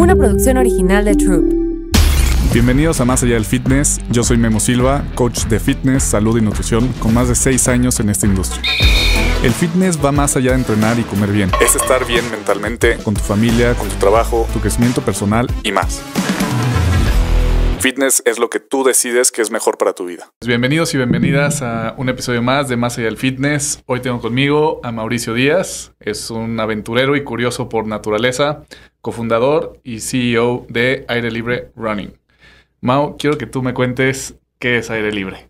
una producción original de Troop. Bienvenidos a Más Allá del Fitness, yo soy Memo Silva, coach de fitness, salud y nutrición, con más de 6 años en esta industria. El fitness va más allá de entrenar y comer bien, es estar bien mentalmente, con tu familia, con tu trabajo, tu crecimiento personal y más. Fitness es lo que tú decides que es mejor para tu vida. Bienvenidos y bienvenidas a un episodio más de Más allá del fitness. Hoy tengo conmigo a Mauricio Díaz. Es un aventurero y curioso por naturaleza cofundador y CEO de Aire Libre Running. Mau, quiero que tú me cuentes qué es Aire Libre.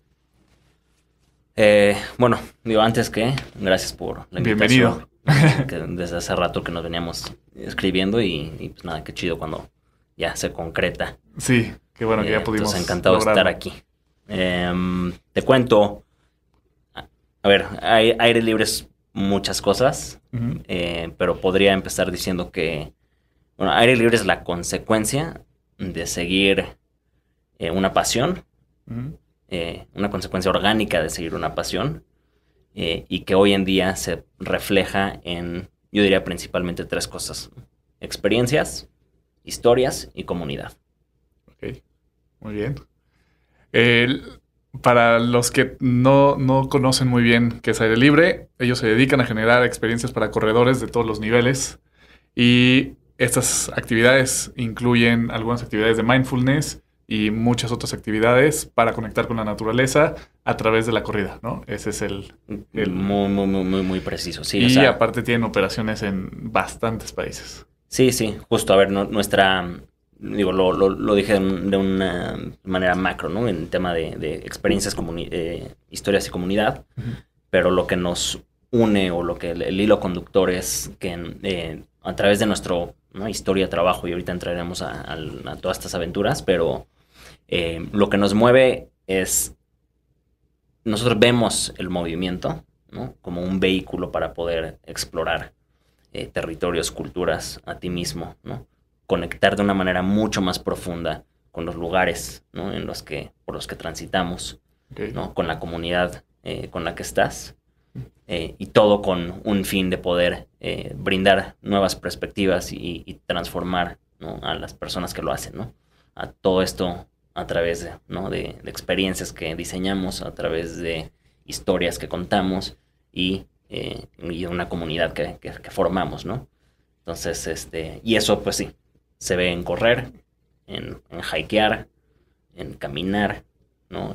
Eh, bueno, digo, antes que, gracias por la invitación. Bienvenido. desde hace rato que nos veníamos escribiendo y, pues nada, qué chido cuando ya se concreta. Sí, qué bueno que ya eh, pues pudimos. Entonces, encantado de estar aquí. Em, te cuento, a ver, aire libre es muchas cosas, eh, pero podría empezar diciendo que bueno, aire libre es la consecuencia de seguir eh, una pasión, eh, una consecuencia orgánica de seguir una pasión, eh, y que hoy en día se refleja en, yo diría principalmente tres cosas, experiencias, historias y comunidad. Ok, muy bien. para los que no, no, conocen muy bien qué es aire libre, ellos se dedican a generar experiencias para corredores de todos los niveles y estas actividades incluyen algunas actividades de mindfulness y muchas otras actividades para conectar con la naturaleza a través de la corrida, ¿no? Ese es el... Mm, muy Muy, muy, muy, muy preciso, sí. Y aparte tienen operaciones en bastantes países. Sí, sí, justo, a ver, nuestra, digo, lo, dije de una manera macro, ¿no? En tema de, experiencias, eh, historias y comunidad, pero lo que nos une o lo que el, hilo conductor es que eh, a través de nuestro historia, trabajo, y ahorita entraremos a, todas estas aventuras, pero eh, lo que nos mueve es, nosotros vemos el movimiento como un vehículo para poder explorar eh, territorios, culturas, a ti mismo, ¿no? conectar de una manera mucho más profunda con los lugares en los que, por los que transitamos, con la comunidad eh, con la que estás eh, y todo con un fin de poder eh, brindar nuevas perspectivas y, transformar a las personas que lo hacen, ¿no? A todo esto a través de, experiencias que diseñamos, a través de historias que contamos y, eh, una comunidad que, formamos, ¿no? Entonces, este, y eso pues sí, se ve en correr, en, en hikear, en caminar, ¿no?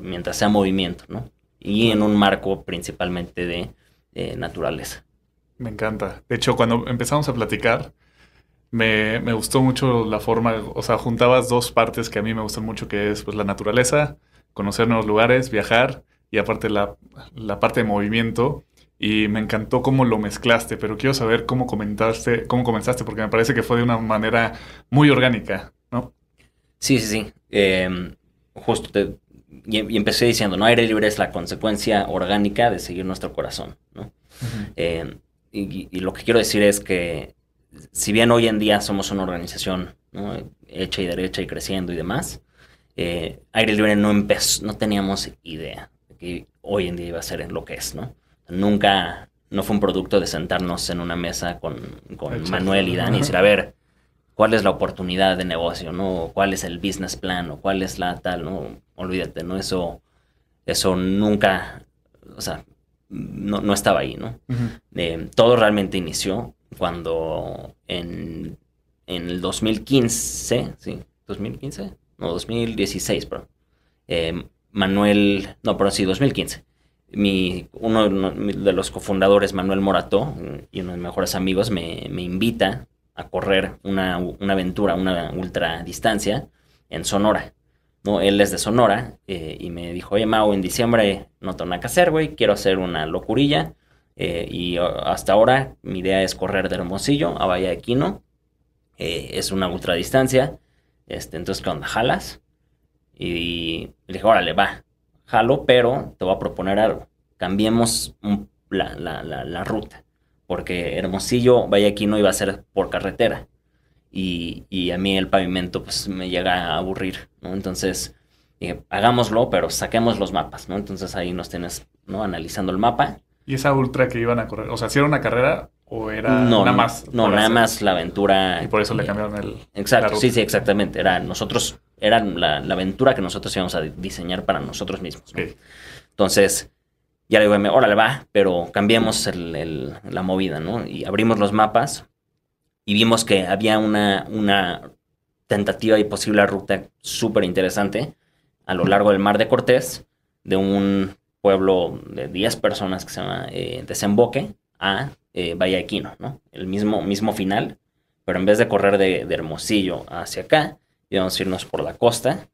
mientras sea movimiento, ¿no? y en un marco principalmente de eh, naturaleza. Me encanta. De hecho, cuando empezamos a platicar, me, gustó mucho la forma, o sea, juntabas dos partes que a mí me gustan mucho, que es pues, la naturaleza, conocer nuevos lugares, viajar y aparte la, parte de movimiento y me encantó cómo lo mezclaste, pero quiero saber cómo comentaste, cómo comenzaste, porque me parece que fue de una manera muy orgánica, ¿no? Sí, sí, sí. Em, justo te, y, empecé diciendo, no, aire libre es la consecuencia orgánica de seguir nuestro corazón, ¿no? Eh, y, lo que quiero decir es que si bien hoy en día somos una organización hecha y derecha y creciendo y demás, eh, aire libre no empezó, no teníamos idea de que hoy en día iba a ser lo que es, ¿no? Nunca, no fue un producto de sentarnos en una mesa con, con Manuel y Dani y decir, a ver, ¿cuál es la oportunidad de negocio, no? ¿Cuál es el business plan o cuál es la tal, no? olvídate, ¿no? Eso, eso nunca, o sea, no, estaba ahí, ¿no? Eh, todo realmente inició cuando en, en el 2015, ¿sí? ¿2015? No, 2016, pero... Eh, Manuel, no, pero sí, 2015. Mi, uno de los cofundadores, Manuel Morató, y uno de mis mejores amigos, me, me invita a correr una, aventura, una ultradistancia en Sonora. No, él es de Sonora eh, y me dijo, oye Mau, en diciembre no tengo nada que hacer, güey, quiero hacer una locurilla. Eh, y uh, hasta ahora mi idea es correr de Hermosillo a Valle de eh, es una ultradistancia. Este, entonces, ¿qué onda? ¿Jalas? Y le dije, órale, va, jalo, pero te voy a proponer algo. Cambiemos la, ruta. Porque Hermosillo, Valle de Quino iba a ser por carretera y, a mí el pavimento pues me llega a aburrir, ¿no? Entonces hagámoslo, pero saquemos los mapas, ¿no? Entonces ahí nos tienes, ¿no? Analizando el mapa. ¿Y esa ultra que iban a correr? O sea, si una carrera ¿O era nada más? No, nada más la aventura. Y por eso le cambiaron el. Exacto, sí, sí, exactamente. Era nosotros, era la, aventura que nosotros íbamos a diseñar para nosotros mismos. Entonces, ya le digo, órale, va, pero cambiamos la movida, ¿no? Y abrimos los mapas y vimos que había una, una tentativa y posible ruta súper interesante a lo largo del Mar de Cortés, de un pueblo de 10 personas que se llama eh, Desemboque a eh, Valle Bahía ¿no? El mismo, mismo final, pero en vez de correr de, Hermosillo hacia acá, íbamos a irnos por la costa,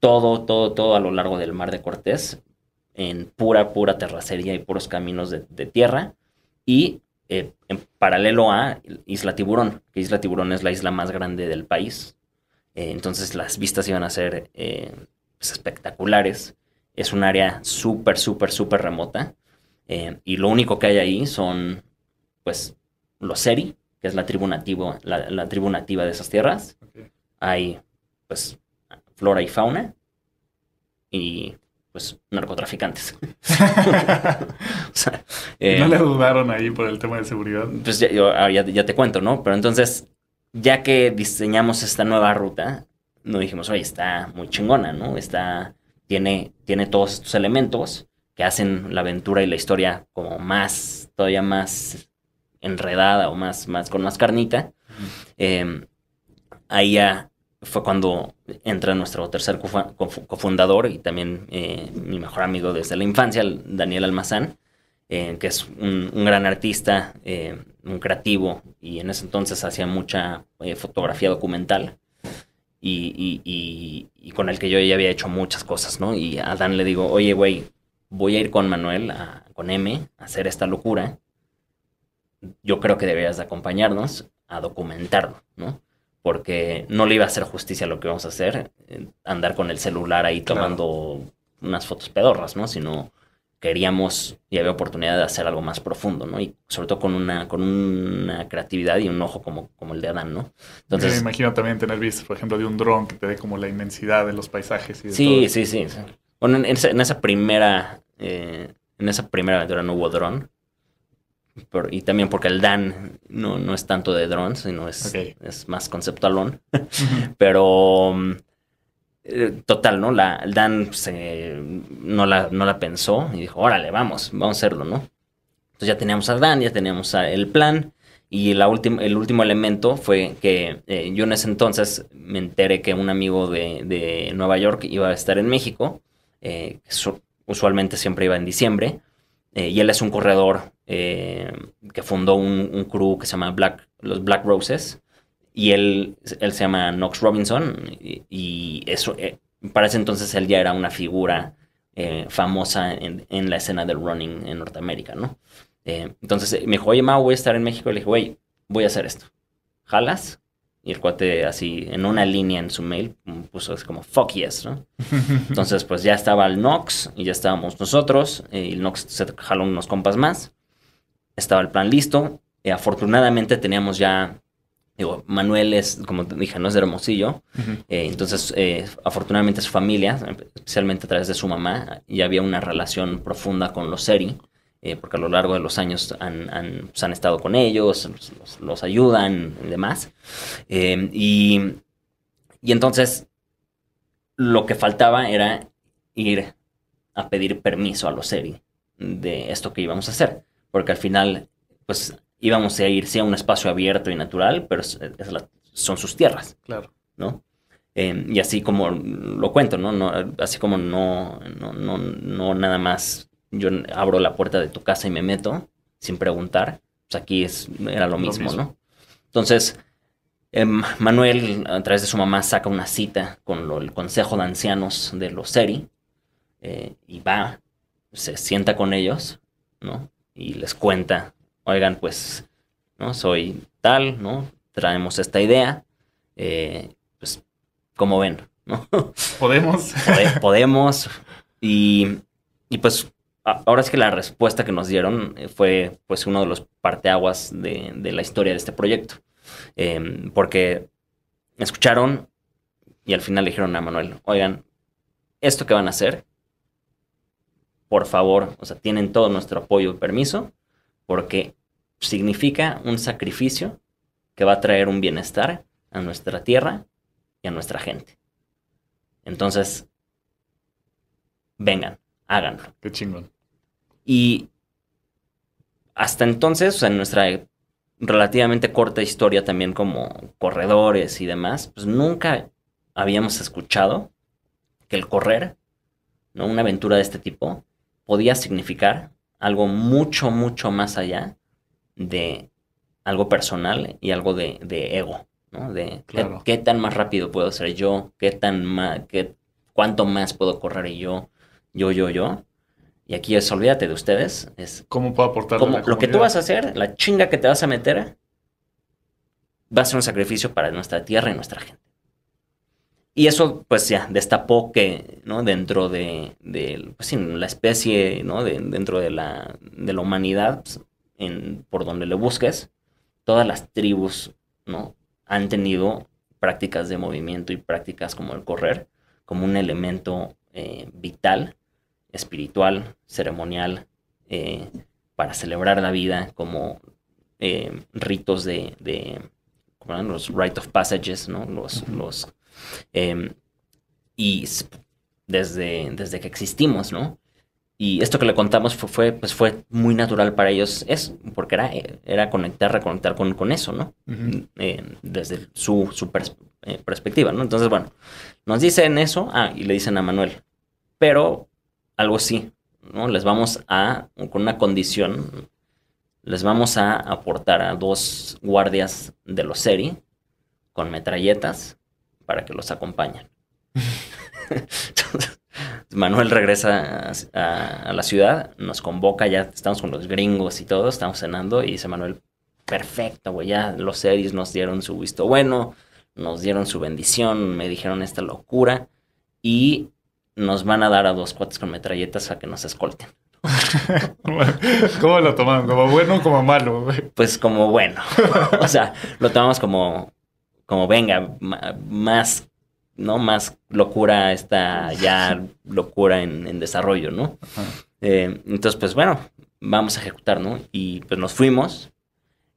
todo, todo, todo a lo largo del Mar de Cortés, en pura, pura terracería y puros caminos de, de tierra, y eh, en paralelo a Isla Tiburón, que Isla Tiburón es la isla más grande del país. Eh, entonces las vistas iban a ser eh, pues, espectaculares. Es un área súper, súper, súper remota. y lo único que hay ahí son, pues, los Seri, que es la tribu, nativa, la, tribu nativa de esas tierras. Hay, pues, flora y fauna. Y pues, narcotraficantes. Eh, no le dudaron ahí por el tema de seguridad. Pues ya, yo, ah, ya, te cuento, ¿no? Pero entonces, ya que diseñamos esta nueva ruta, nos dijimos, oye, está muy chingona, ¿no? Está, tiene, tiene todos estos elementos que hacen la aventura y la historia como más, todavía más enredada o más, más con más carnita. Em, ahí ya fue cuando entra nuestro tercer cofundador y también eh, mi mejor amigo desde la infancia, Daniel Almazán, eh, que es un, gran artista, eh, un creativo, y en ese entonces hacía mucha fotografía documental. Y, con el que yo ya había hecho muchas cosas, ¿no? Y a Dan le digo, oye, güey, voy a ir con Manuel, con M, a hacer esta locura. Yo creo que deberías acompañarnos a documentarlo, ¿no? porque no le iba a hacer justicia a lo que vamos a hacer, eh, andar con el celular ahí tomando unas fotos pedorras, ¿no? Sino queríamos y había oportunidad de hacer algo más profundo, ¿no? Y sobre todo con una, con una creatividad y un ojo como, como el de Adán, ¿no? Entonces, me imagino también tener vistas, por ejemplo, de un dron que te dé como la inmensidad de los paisajes. Y de sí, sí, sí, sí. Bueno, en, esa, primera, eh, en esa primera aventura no hubo dron, y también porque el Dan no, es tanto de drones, sino es, es más conceptualón. Pero mm, eh, total, ¿no? La, el Dan no, la, no la pensó y dijo, órale, vamos, vamos a hacerlo, ¿no? Entonces ya teníamos al Dan, ya teníamos el plan. Y la el último elemento fue que eh, yo en ese entonces me enteré que un amigo de, Nueva York iba a estar en México. Eh, usualmente siempre iba en diciembre. y él es un corredor eh, que fundó un, un, crew que se llama los Black Roses, y él, él se llama Knox Robinson, y, eso, eh, para ese entonces él ya era una figura eh, famosa en, la escena del running en Norteamérica, ¿no? Eh, entonces me dijo, oye, Mao, voy a estar en México, le dije, güey, voy a hacer esto, ¿jalas? Y el cuate así, en una línea en su mail, mm, puso así como, fuck yes, ¿no? Entonces, pues ya estaba el Knox y ya estábamos nosotros. Y el Knox se jaló unos compas más estaba el plan listo. Eh, afortunadamente teníamos ya, digo, Manuel es, como dije, no es de Hermosillo. Eh, entonces, eh, afortunadamente su familia, especialmente a través de su mamá, ya había una relación profunda con los Seri. porque a lo largo de los años han, han, pues, estado con ellos, los, ayudan y demás. Em, y, y entonces lo que faltaba era ir a pedir permiso a los Seri de esto que íbamos a hacer porque al final, pues íbamos a ir, sí, a un espacio abierto y natural, pero son sus tierras. Claro. ¿No? Em, y así como lo cuento, ¿no? no así como no, no, no, nada más yo abro la puerta de tu casa y me meto sin preguntar, pues aquí es, era lo, mismo, ¿no? Entonces, em, Manuel, a través de su mamá, saca una cita con el Consejo de Ancianos de los Seri eh, y va, se sienta con ellos, ¿no? y les cuenta, oigan, pues, ¿no? Soy tal, ¿no? Traemos esta idea, eh, pues, como ven? ¿no? Podemos. podemos. Y, y pues ahora es que la respuesta que nos dieron eh, fue pues uno de los parteaguas de, la historia de este proyecto. Em, porque escucharon y al final le dijeron a Manuel, oigan, esto que van a hacer por favor, o sea, tienen todo nuestro apoyo y permiso, porque significa un sacrificio que va a traer un bienestar a nuestra tierra y a nuestra gente. Entonces, vengan, háganlo. Qué chingón. Y hasta entonces, o sea, en nuestra relativamente corta historia también como corredores y demás, pues nunca habíamos escuchado que el correr, ¿no? Una aventura de este tipo podía significar algo mucho, mucho más allá de algo personal y algo de, ego, ¿no? De qué, tan más rápido puedo ser yo, qué tan más, qué, cuánto más puedo correr yo, yo, yo, yo. Y aquí es, olvídate de ustedes. Es ¿Cómo puedo aportar? Lo que tú vas a hacer, la chinga que te vas a meter, va a ser un sacrificio para nuestra tierra y nuestra gente. Y eso, pues ya, destapó que, ¿no? Dentro de, pues, la especie, dentro de la, de la humanidad, pues, en, por donde le busques, todas las tribus, ¿no? Han tenido prácticas de movimiento y prácticas como el correr, como un elemento eh, vital, espiritual, ceremonial, eh, para celebrar la vida, como eh, ritos de, de los rite of passages, ¿no? Los, los Em, y desde, desde que existimos, ¿no? Y esto que le contamos fue, pues fue muy natural para ellos, es, porque era, eh, era conectar, reconectar con, eso, ¿no? Eh, desde su, su eh, perspectiva, ¿no? Entonces, bueno, nos dicen eso, ah, y le dicen a Manuel, pero algo sí, ¿no? Les vamos a, con una condición, les vamos a aportar a dos guardias de los SERI con metralletas para que los acompañen. Entonces, Manuel regresa a, la ciudad, nos convoca, ya estamos con los gringos y todo, estamos cenando y dice Manuel, perfecto, güey, ya los series nos dieron su visto bueno, nos dieron su bendición, me dijeron esta locura y nos van a dar a dos cuates con metralletas a que nos escolten. ¿Cómo lo tomaron? ¿Como bueno o como malo? Pues como bueno. O sea, lo tomamos como como venga, más, ¿no? Más locura esta ya locura en, desarrollo, ¿no? Eh, entonces, pues bueno, vamos a ejecutar, ¿no? Y pues nos fuimos.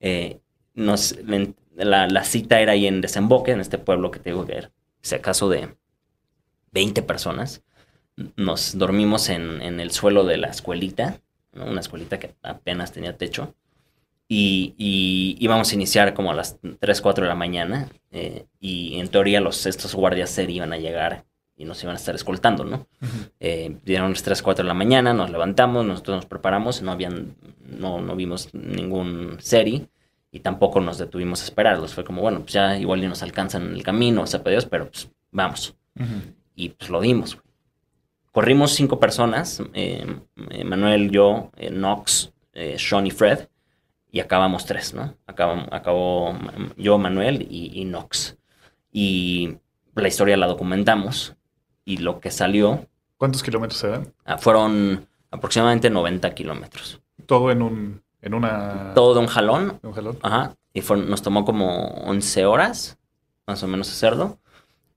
Eh, nos, la, cita era ahí en Desemboque, en este pueblo que tengo que ver. si acaso de 20 personas. Nos dormimos en, en el suelo de la escuelita, una escuelita que apenas tenía techo. Y, íbamos a iniciar como a las 3, 4 de la mañana eh, y en teoría los, estos guardias se iban a llegar y nos iban a estar escoltando, ¿no? Eh, dieron las 3, 4 de la mañana, nos levantamos, nosotros nos preparamos, no, habían, no, vimos ningún serie y tampoco nos detuvimos a esperarlos. Fue como, bueno, pues ya igual y nos alcanzan en el camino, se pues, Dios, pero pues vamos. Y pues lo dimos. Corrimos cinco personas, eh, Manuel, yo, Knox, Sean y Fred y acabamos tres, ¿no? Acabamos, acabó yo, Manuel y, Nox. Y la historia la documentamos y lo que salió... ¿Cuántos kilómetros eran? Ah, fueron aproximadamente 90 kilómetros. Todo en un... En una... Todo de un jalón. ¿De un jalón. Ajá. Y nos tomó como 11 horas, más o menos, hacerlo.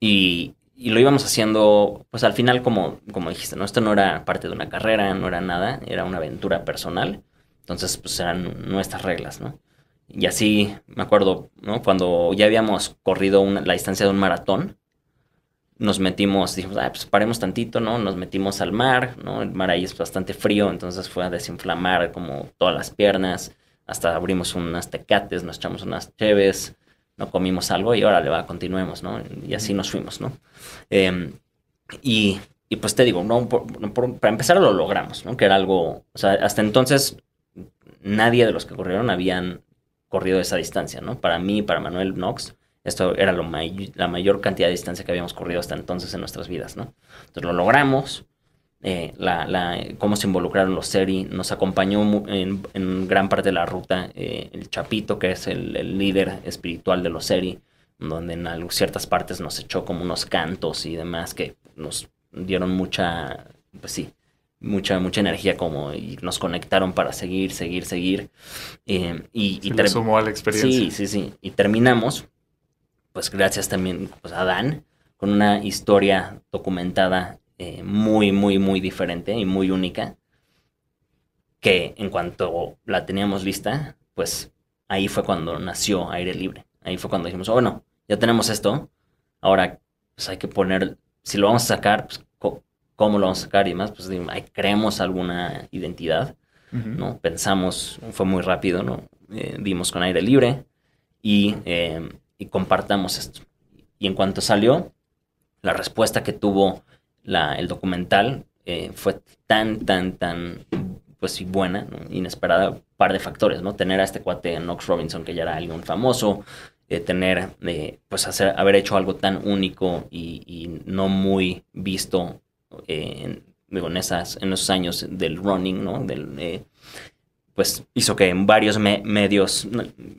Y, y lo íbamos haciendo, pues al final, como, como dijiste, ¿no? Esto no era parte de una carrera, no era nada, era una aventura personal. Entonces, pues eran nuestras reglas, ¿no? Y así me acuerdo, ¿no? Cuando ya habíamos corrido la distancia de un maratón, nos metimos, dijimos, ah, pues paremos tantito, ¿no? Nos metimos al mar, ¿no? El mar ahí es bastante frío, entonces fue a desinflamar como todas las piernas, hasta abrimos unas tecates, nos echamos unas cheves, no comimos algo y ahora le va, continuemos, ¿no? Y así nos fuimos, ¿no? Em, y, pues te digo, no, para empezar lo logramos, ¿no? Que era algo, o sea, hasta entonces nadie de los que corrieron habían corrido esa distancia, ¿no? Para mí, para Manuel Knox, esto era la mayor cantidad de distancia que habíamos corrido hasta entonces en nuestras vidas, ¿no? Entonces lo logramos, eh, cómo se involucraron los SERI, nos acompañó en, gran parte de la ruta eh, el Chapito, que es el, líder espiritual de los SERI, donde en ciertas partes nos echó como unos cantos y demás que nos dieron mucha, pues sí, mucha, mucha energía como y nos conectaron para seguir, seguir, seguir. Em, y, y la experiencia. Sí, sí, sí. Y terminamos, pues gracias también pues, a Dan, con una historia documentada eh, muy, muy, muy diferente y muy única, que en cuanto la teníamos lista, pues ahí fue cuando nació Aire Libre. Ahí fue cuando dijimos, oh, bueno, ya tenemos esto, ahora pues hay que poner, si lo vamos a sacar, pues cómo lo vamos a sacar y demás, pues creemos alguna identidad, ¿no? Pensamos, fue muy rápido, ¿no? Eh, dimos con aire libre eh, y, compartamos esto. Y en cuanto salió, la respuesta que tuvo el documental eh, fue tan, tan, tan, pues sí, buena, ¿no? inesperada, par de factores, ¿no? Tener a este cuate Knox Robinson, que ya era alguien famoso, tener, pues hacer, haber hecho algo tan único y, y, no muy visto en, en esos años del running, ¿no? Del, eh, pues hizo que en varios medios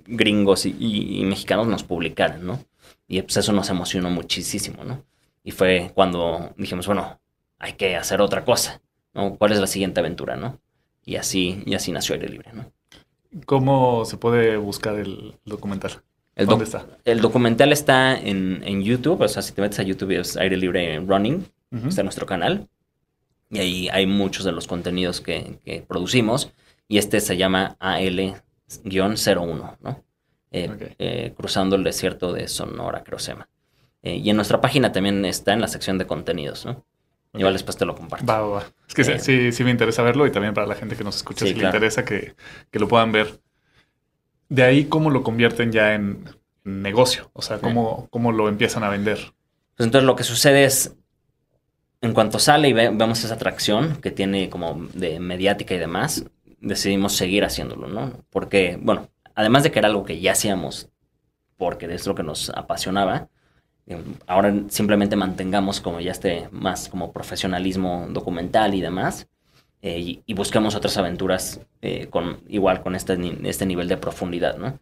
gringos y, mexicanos nos publicaran, ¿no? Y pues eso nos emocionó muchísimo, ¿no? Y fue cuando dijimos, bueno, hay que hacer otra cosa, ¿no? ¿Cuál es la siguiente aventura, no? Y así, y así nació Aire Libre, ¿no? ¿Cómo se puede buscar el documental? El ¿Dónde está? El documental está en, en, YouTube, o sea, si te metes a YouTube es Aire Libre Running, este nuestro canal. Y ahí hay muchos de los contenidos que, producimos. Y este se llama AL-01, ¿no? Eh, eh, cruzando el desierto de Sonora, creo eh, y en nuestra página también está en la sección de contenidos, ¿no? Igual después te lo comparto. Va, va, Es que sí, sí me interesa verlo y también para la gente que nos escucha, si le interesa que, lo puedan ver. De ahí, ¿cómo lo convierten ya en negocio? O sea, ¿cómo, cómo lo empiezan a vender? Pues entonces lo que sucede es, en cuanto sale y vemos esa atracción que tiene como de mediática y demás, decidimos seguir haciéndolo, ¿no? Porque, bueno, además de que era algo que ya hacíamos porque es lo que nos apasionaba, eh, ahora simplemente mantengamos como ya este más como profesionalismo documental y demás. Eh, y, busquemos otras aventuras eh, con, igual con este, este, nivel de profundidad, ¿no?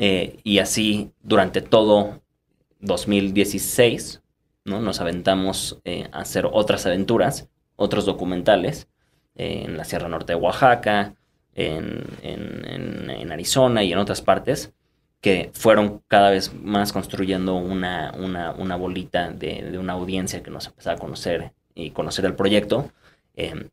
y así durante todo 2016 ¿no? Nos aventamos eh, a hacer otras aventuras, otros documentales, eh, en la Sierra Norte de Oaxaca, en, Arizona y en otras partes, que fueron cada vez más construyendo una, bolita de, una audiencia que nos empezaba a conocer y conocer el proyecto. Em,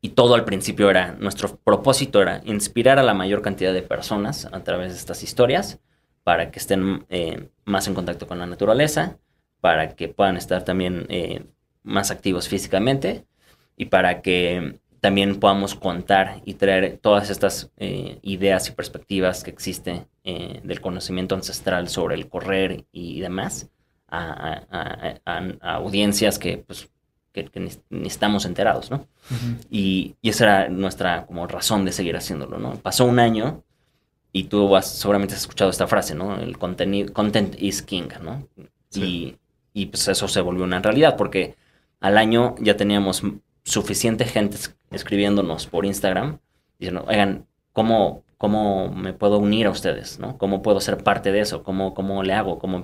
y todo al principio era, nuestro propósito era inspirar a la mayor cantidad de personas a través de estas historias para que estén eh, más en contacto con la naturaleza, para que puedan estar también eh, más activos físicamente y para que también podamos contar y traer todas estas eh, ideas y perspectivas que existen eh, del conocimiento ancestral sobre el correr y demás a, audiencias que, pues, que, ni estamos enterados, ¿no? y, esa era nuestra como razón de seguir haciéndolo, ¿no? Pasó un año y tú seguramente has escuchado esta frase, ¿no? El contenido, content is king, ¿no? Y y pues eso se volvió una realidad porque al año ya teníamos suficiente gente escribiéndonos por Instagram diciendo, oigan, ¿cómo, cómo me puedo unir a ustedes? ¿no? ¿Cómo puedo ser parte de eso? ¿Cómo, cómo le hago? ¿Cómo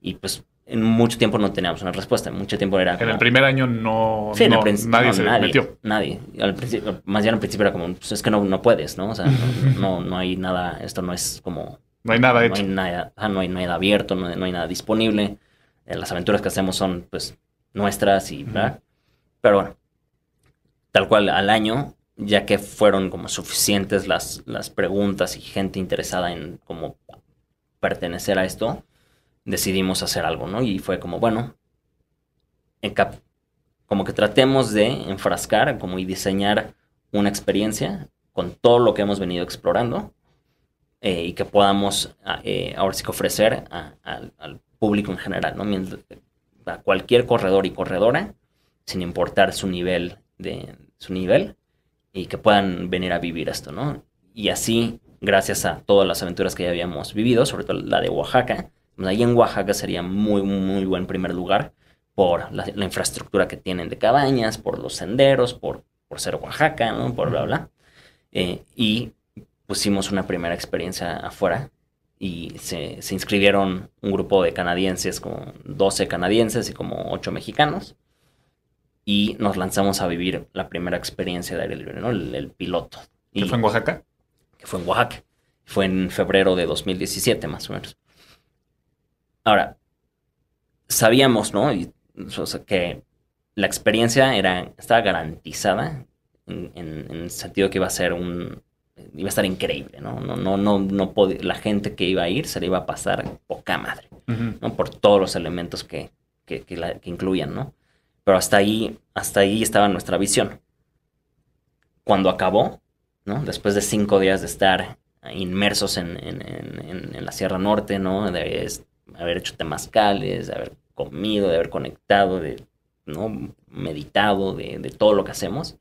Y pues en mucho tiempo no teníamos una respuesta, en mucho tiempo era... en el primer año no, nadie se metió. Nadie, al principio, más bien al principio era como, pues, es que no, no puedes, ¿no? O sea, no, no hay nada, esto no es como... No hay nada hecho. No hay nada, no abierto, no hay nada disponible las aventuras que hacemos son pues nuestras y... ¿verdad? Pero bueno, tal cual al año, ya que fueron como suficientes las, preguntas y gente interesada en como pertenecer a esto, decidimos hacer algo, ¿no? Y fue como, bueno, como que tratemos de enfrascar como y diseñar una experiencia con todo lo que hemos venido explorando eh, y que podamos ah, eh, ahora sí que ofrecer al público en general, ¿no? a cualquier corredor y corredora, sin importar su nivel de su nivel, y que puedan venir a vivir esto, ¿no? Y así, gracias a todas las aventuras que ya habíamos vivido, sobre todo la de Oaxaca, pues ahí en Oaxaca sería muy, muy buen primer lugar por la, infraestructura que tienen de cabañas, por los senderos, por, ser Oaxaca, ¿no? Por bla, bla. Eh, y pusimos una primera experiencia afuera y se, se, inscribieron un grupo de canadienses, como 12 canadienses y como 8 mexicanos. Y nos lanzamos a vivir la primera experiencia de aire libre, ¿no? El, piloto. ¿Que fue en Oaxaca? Que fue en Oaxaca. Fue en febrero de 2017, más o menos. Ahora, sabíamos, ¿no? o sea, que la experiencia era, estaba garantizada en el sentido que iba a ser un, iba a estar increíble, ¿no? No, no, no, no la gente que iba a ir se le iba a pasar poca madre, ¿no? Por todos los elementos que, que, incluían, ¿no? Pero hasta ahí, hasta ahí estaba nuestra visión. Cuando acabó, ¿no? Después de cinco días de estar inmersos en, en, en, en la Sierra Norte, ¿no? De haber hecho temazcales, de haber comido, de haber conectado, de, ¿no? Meditado de, de todo lo que hacemos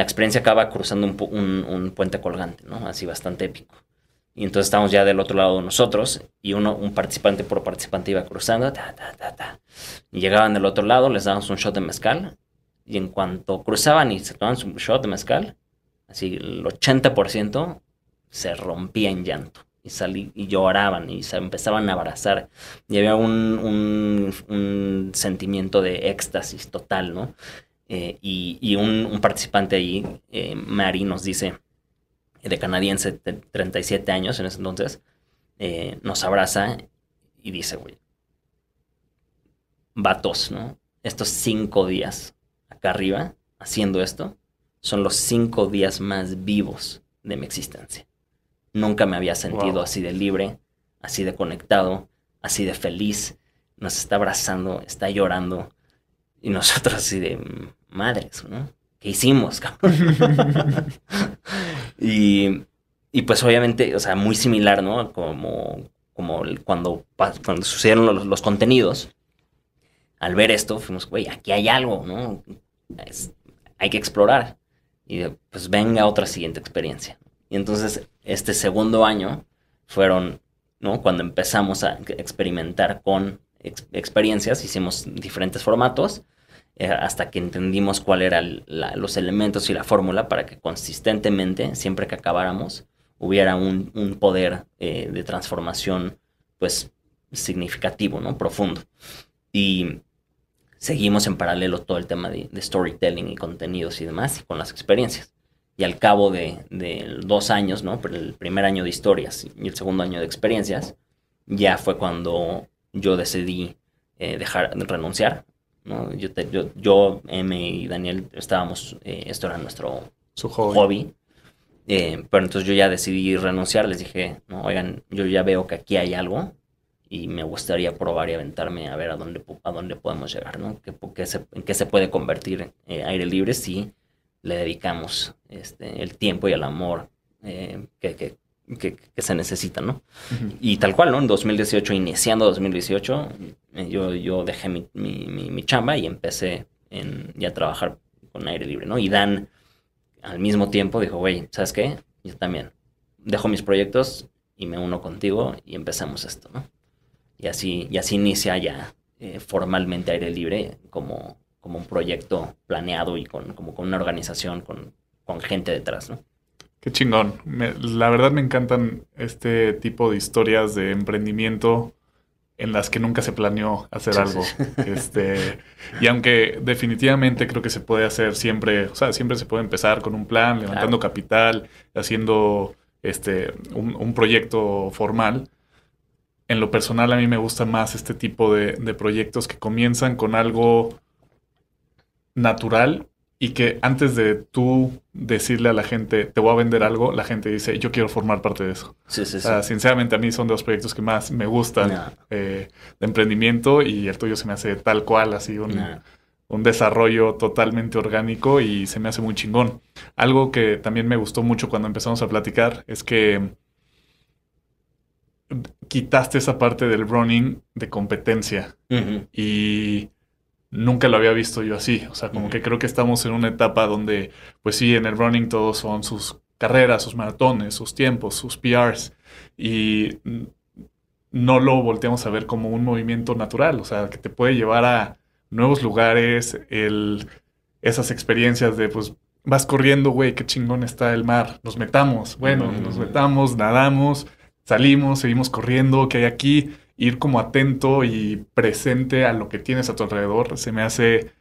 la experiencia acaba cruzando un, puente colgante, ¿no? Así bastante épico. Y entonces estamos ya del otro lado de nosotros y uno, un participante por participante iba cruzando, ta, ta, ta, Y llegaban del otro lado, les dábamos un shot de mezcal y en cuanto cruzaban y se tomaban su shot de mezcal, así el 80% se rompía en llanto y, salí, y lloraban y se empezaban a abrazar. Y había un, un, un sentimiento de éxtasis total, ¿no? Eh, y, un, participante ahí, eh, Mari, nos dice, de canadiense, de 37 años en ese entonces, eh, nos abraza y dice, güey, vatos, ¿no? Estos cinco días acá arriba, haciendo esto, son los cinco días más vivos de mi existencia. Nunca me había sentido así de libre, así de conectado, así de feliz. Nos está abrazando, está llorando. Y nosotros así de, madres, ¿no? ¿Qué hicimos, cabrón? y, pues obviamente, o sea, muy similar, ¿no? Como, como cuando, sucedieron los, contenidos, al ver esto, fuimos, güey, aquí hay algo, ¿no? hay que explorar. Y pues venga otra siguiente experiencia. Y entonces, este segundo año fueron, ¿no? Cuando empezamos a experimentar con experiencias, hicimos diferentes formatos eh, hasta que entendimos cuál eran los elementos y la fórmula para que consistentemente, siempre que acabáramos, hubiera un, poder eh, de transformación, pues, significativo, ¿no? Profundo. Y seguimos en paralelo todo el tema de, storytelling y contenidos y demás, y con las experiencias. Y al cabo de, dos años, ¿no? El primer año de historias y el segundo año de experiencias, ya fue cuando yo decidí eh, dejar renunciar yo, te, yo, M y Daniel estábamos, eh, esto era nuestro Su hobby. Eh, pero entonces yo ya decidí renunciar, les dije, no, oigan, yo ya veo que aquí hay algo y me gustaría probar y aventarme a ver a dónde, a dónde podemos llegar, ¿no? ¿Qué, ¿En qué se puede convertir eh, aire libre si le dedicamos este, el tiempo y el amor que, que, que, se necesita, ¿no? Y tal cual, ¿no? En 2018, iniciando 2018, eh, yo, yo dejé mi, chamba y empecé en, ya a trabajar con aire libre, ¿no? Y Dan al mismo tiempo dijo, güey, ¿sabes qué? Yo también dejo mis proyectos y me uno contigo y empezamos esto, ¿no? Y así, y así inicia ya eh, formalmente aire libre como, como un proyecto planeado y con, como con una organización, con gente detrás, ¿no? Qué chingón. la verdad me encantan este tipo de historias de emprendimiento en las que nunca se planeó hacer algo. Este, y aunque definitivamente creo que se puede hacer siempre, o sea, siempre se puede empezar con un plan, levantando capital, haciendo este, un, proyecto formal. En lo personal a mí me gusta más este tipo de, de proyectos que comienzan con algo natural y que antes de tú decirle a la gente, te voy a vender algo, la gente dice, yo quiero formar parte de eso. Sí, sí, sí. sinceramente, a mí son de los proyectos que más me gustan eh, de emprendimiento y el tuyo se me hace tal cual, así un, un, desarrollo totalmente orgánico y se me hace muy chingón. Algo que también me gustó mucho cuando empezamos a platicar es que quitaste esa parte del running de competencia y nunca lo había visto yo así. O sea, como que creo que estamos en una etapa donde, pues sí, en el running todos son sus carreras, sus maratones, sus tiempos, sus PRs. Y no lo volteamos a ver como un movimiento natural, o sea, que te puede llevar a nuevos lugares, el, esas experiencias de, pues, vas corriendo, güey, qué chingón está el mar, nos metamos, bueno, nos mm. metamos, nadamos, salimos, seguimos corriendo, ¿qué hay aquí? ir como atento y presente a lo que tienes a tu alrededor, se me hace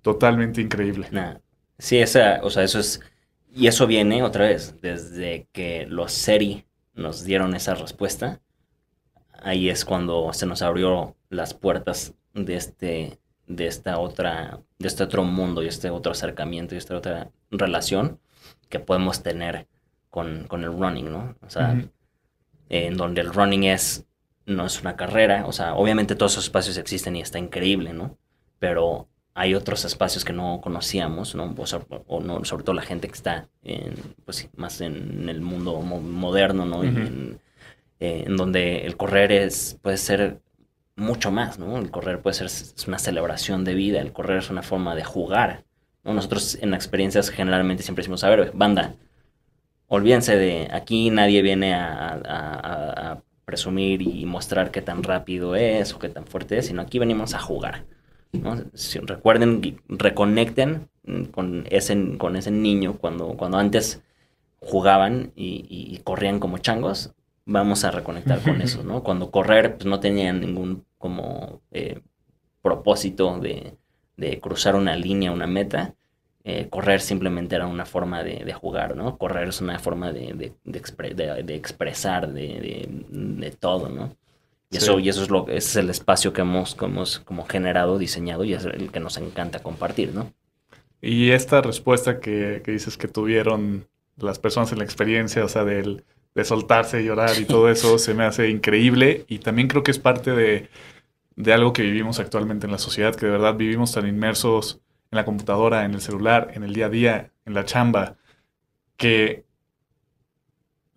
totalmente increíble. Sí, esa, o sea, eso es... Y eso viene otra vez, desde que los SERI nos dieron esa respuesta, ahí es cuando se nos abrió las puertas de este, de esta otra, de este otro mundo y este otro acercamiento y esta otra relación que podemos tener con, el running, ¿no? O sea, en donde el running es no es una carrera, o sea, obviamente todos esos espacios existen y está increíble, ¿no? Pero hay otros espacios que no conocíamos, ¿no? O, no, sobre todo la gente que está en, pues, más en el mundo moderno, ¿no? Eh, en, donde el correr es, puede ser mucho más, ¿no? El correr puede ser una celebración de vida, el correr es una forma de jugar. Nosotros en experiencias generalmente siempre decimos, a ver, banda, olvídense de aquí nadie viene a presumir y mostrar qué tan rápido es o qué tan fuerte es, sino aquí venimos a jugar. ¿no? Si recuerden, reconecten con ese, con ese niño cuando, cuando antes jugaban y, corrían como changos, vamos a reconectar con eso, ¿no? Cuando correr pues, no tenían ningún como eh, propósito de, de cruzar una línea, una meta, eh, correr simplemente era una forma de, jugar, ¿no? Correr es una forma de, expresar, de, todo, ¿no? Y, eso, y eso es lo es el espacio que hemos, generado, diseñado y es el que nos encanta compartir, ¿no? Y esta respuesta que, dices que tuvieron las personas en la experiencia, o sea, de soltarse, llorar y todo eso, se me hace increíble y también creo que es parte de algo que vivimos actualmente en la sociedad, que de verdad vivimos tan inmersos en la computadora, en el celular, en el día a día, en la chamba, que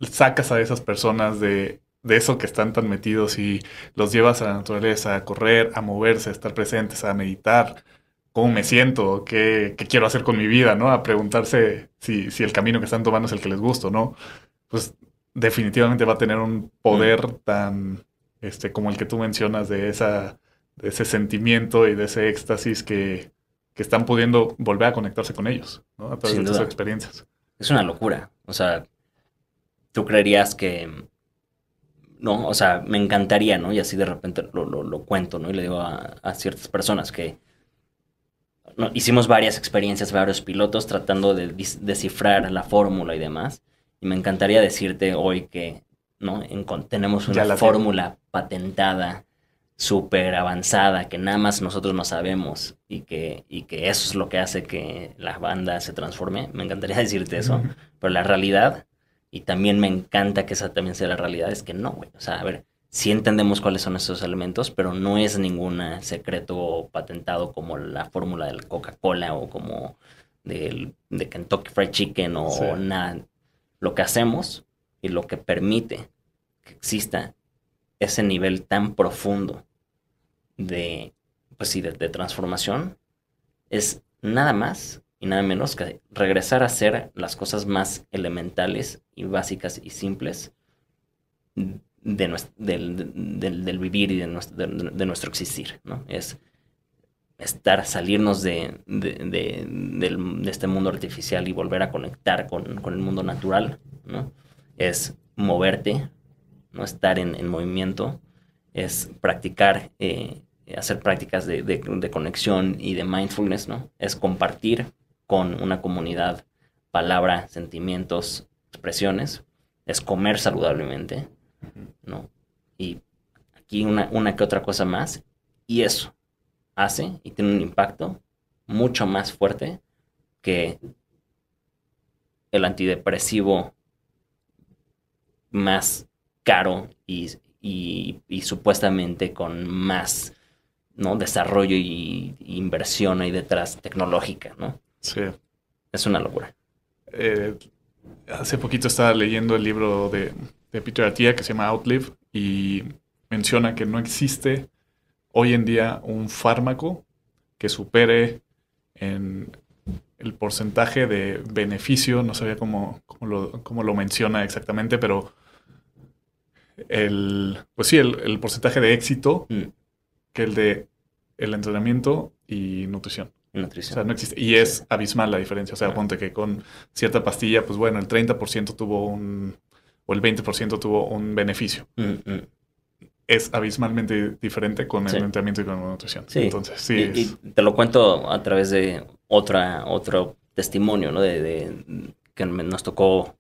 sacas a esas personas de, eso que están tan metidos y los llevas a la naturaleza, a correr, a moverse, a estar presentes, a meditar, cómo me siento, qué, quiero hacer con mi vida, ¿no? A preguntarse si, el camino que están tomando es el que les gusta, ¿no? Pues definitivamente va a tener un poder mm. tan este como el que tú mencionas de esa de ese sentimiento y de ese éxtasis que, que están pudiendo volver a conectarse con ellos, ¿no? A través de sus experiencias. Es una locura. O sea, tú creerías que. No, o sea, me encantaría, ¿no? Y así de repente lo, cuento, ¿no? Y le digo a, ciertas personas que. hicimos varias experiencias, varios pilotos tratando de descifrar la fórmula y demás. Y me encantaría decirte hoy que ¿no? tenemos una fórmula patentada súper avanzada que nada más nosotros no sabemos y que, y que eso es lo que hace que la banda se transforme. Me encantaría decirte eso, pero la realidad, y también me encanta que esa también sea la realidad, es que no, güey. O sea, a ver, sí entendemos cuáles son esos elementos, pero no es ningún secreto patentado como la fórmula del Coca-Cola o como del, de Kentucky Fried Chicken o nada. Lo que hacemos y lo que permite que exista ese nivel tan profundo de, pues sí, de, transformación es nada más y nada menos que regresar a hacer las cosas más elementales y básicas y simples de del, del, del, vivir y de nuestro, existir, Es estar, salirnos de, de, este mundo artificial y volver a conectar con, el mundo natural, Es moverte, ¿no? Estar en, en movimiento, es practicar, eh, hacer prácticas de, conexión y de mindfulness, ¿no? Es compartir con una comunidad palabra, sentimientos, expresiones, es comer saludablemente, ¿no? Y aquí una, una que otra cosa más, y eso hace y tiene un impacto mucho más fuerte que el antidepresivo más caro y, y, supuestamente con más desarrollo y, inversión ahí detrás tecnológica, ¿no? Sí. Es una locura. Eh, hace poquito estaba leyendo el libro de, de Peter Attia que se llama Outlive y menciona que no existe hoy en día un fármaco que supere en el porcentaje de beneficio, no sabía cómo, cómo, cómo lo menciona exactamente, pero el, pues sí, el, porcentaje de éxito mm. que el de el entrenamiento y nutrición. O sea, no existe. Y es abismal la diferencia. O sea, ponte que con cierta pastilla, pues bueno, el 30% tuvo un, o el 20% tuvo un beneficio. Mm, mm. Es abismalmente diferente con el entrenamiento y con la nutrición. Entonces, sí. te lo cuento a través de otra, otro testimonio, ¿no? De, de que nos tocó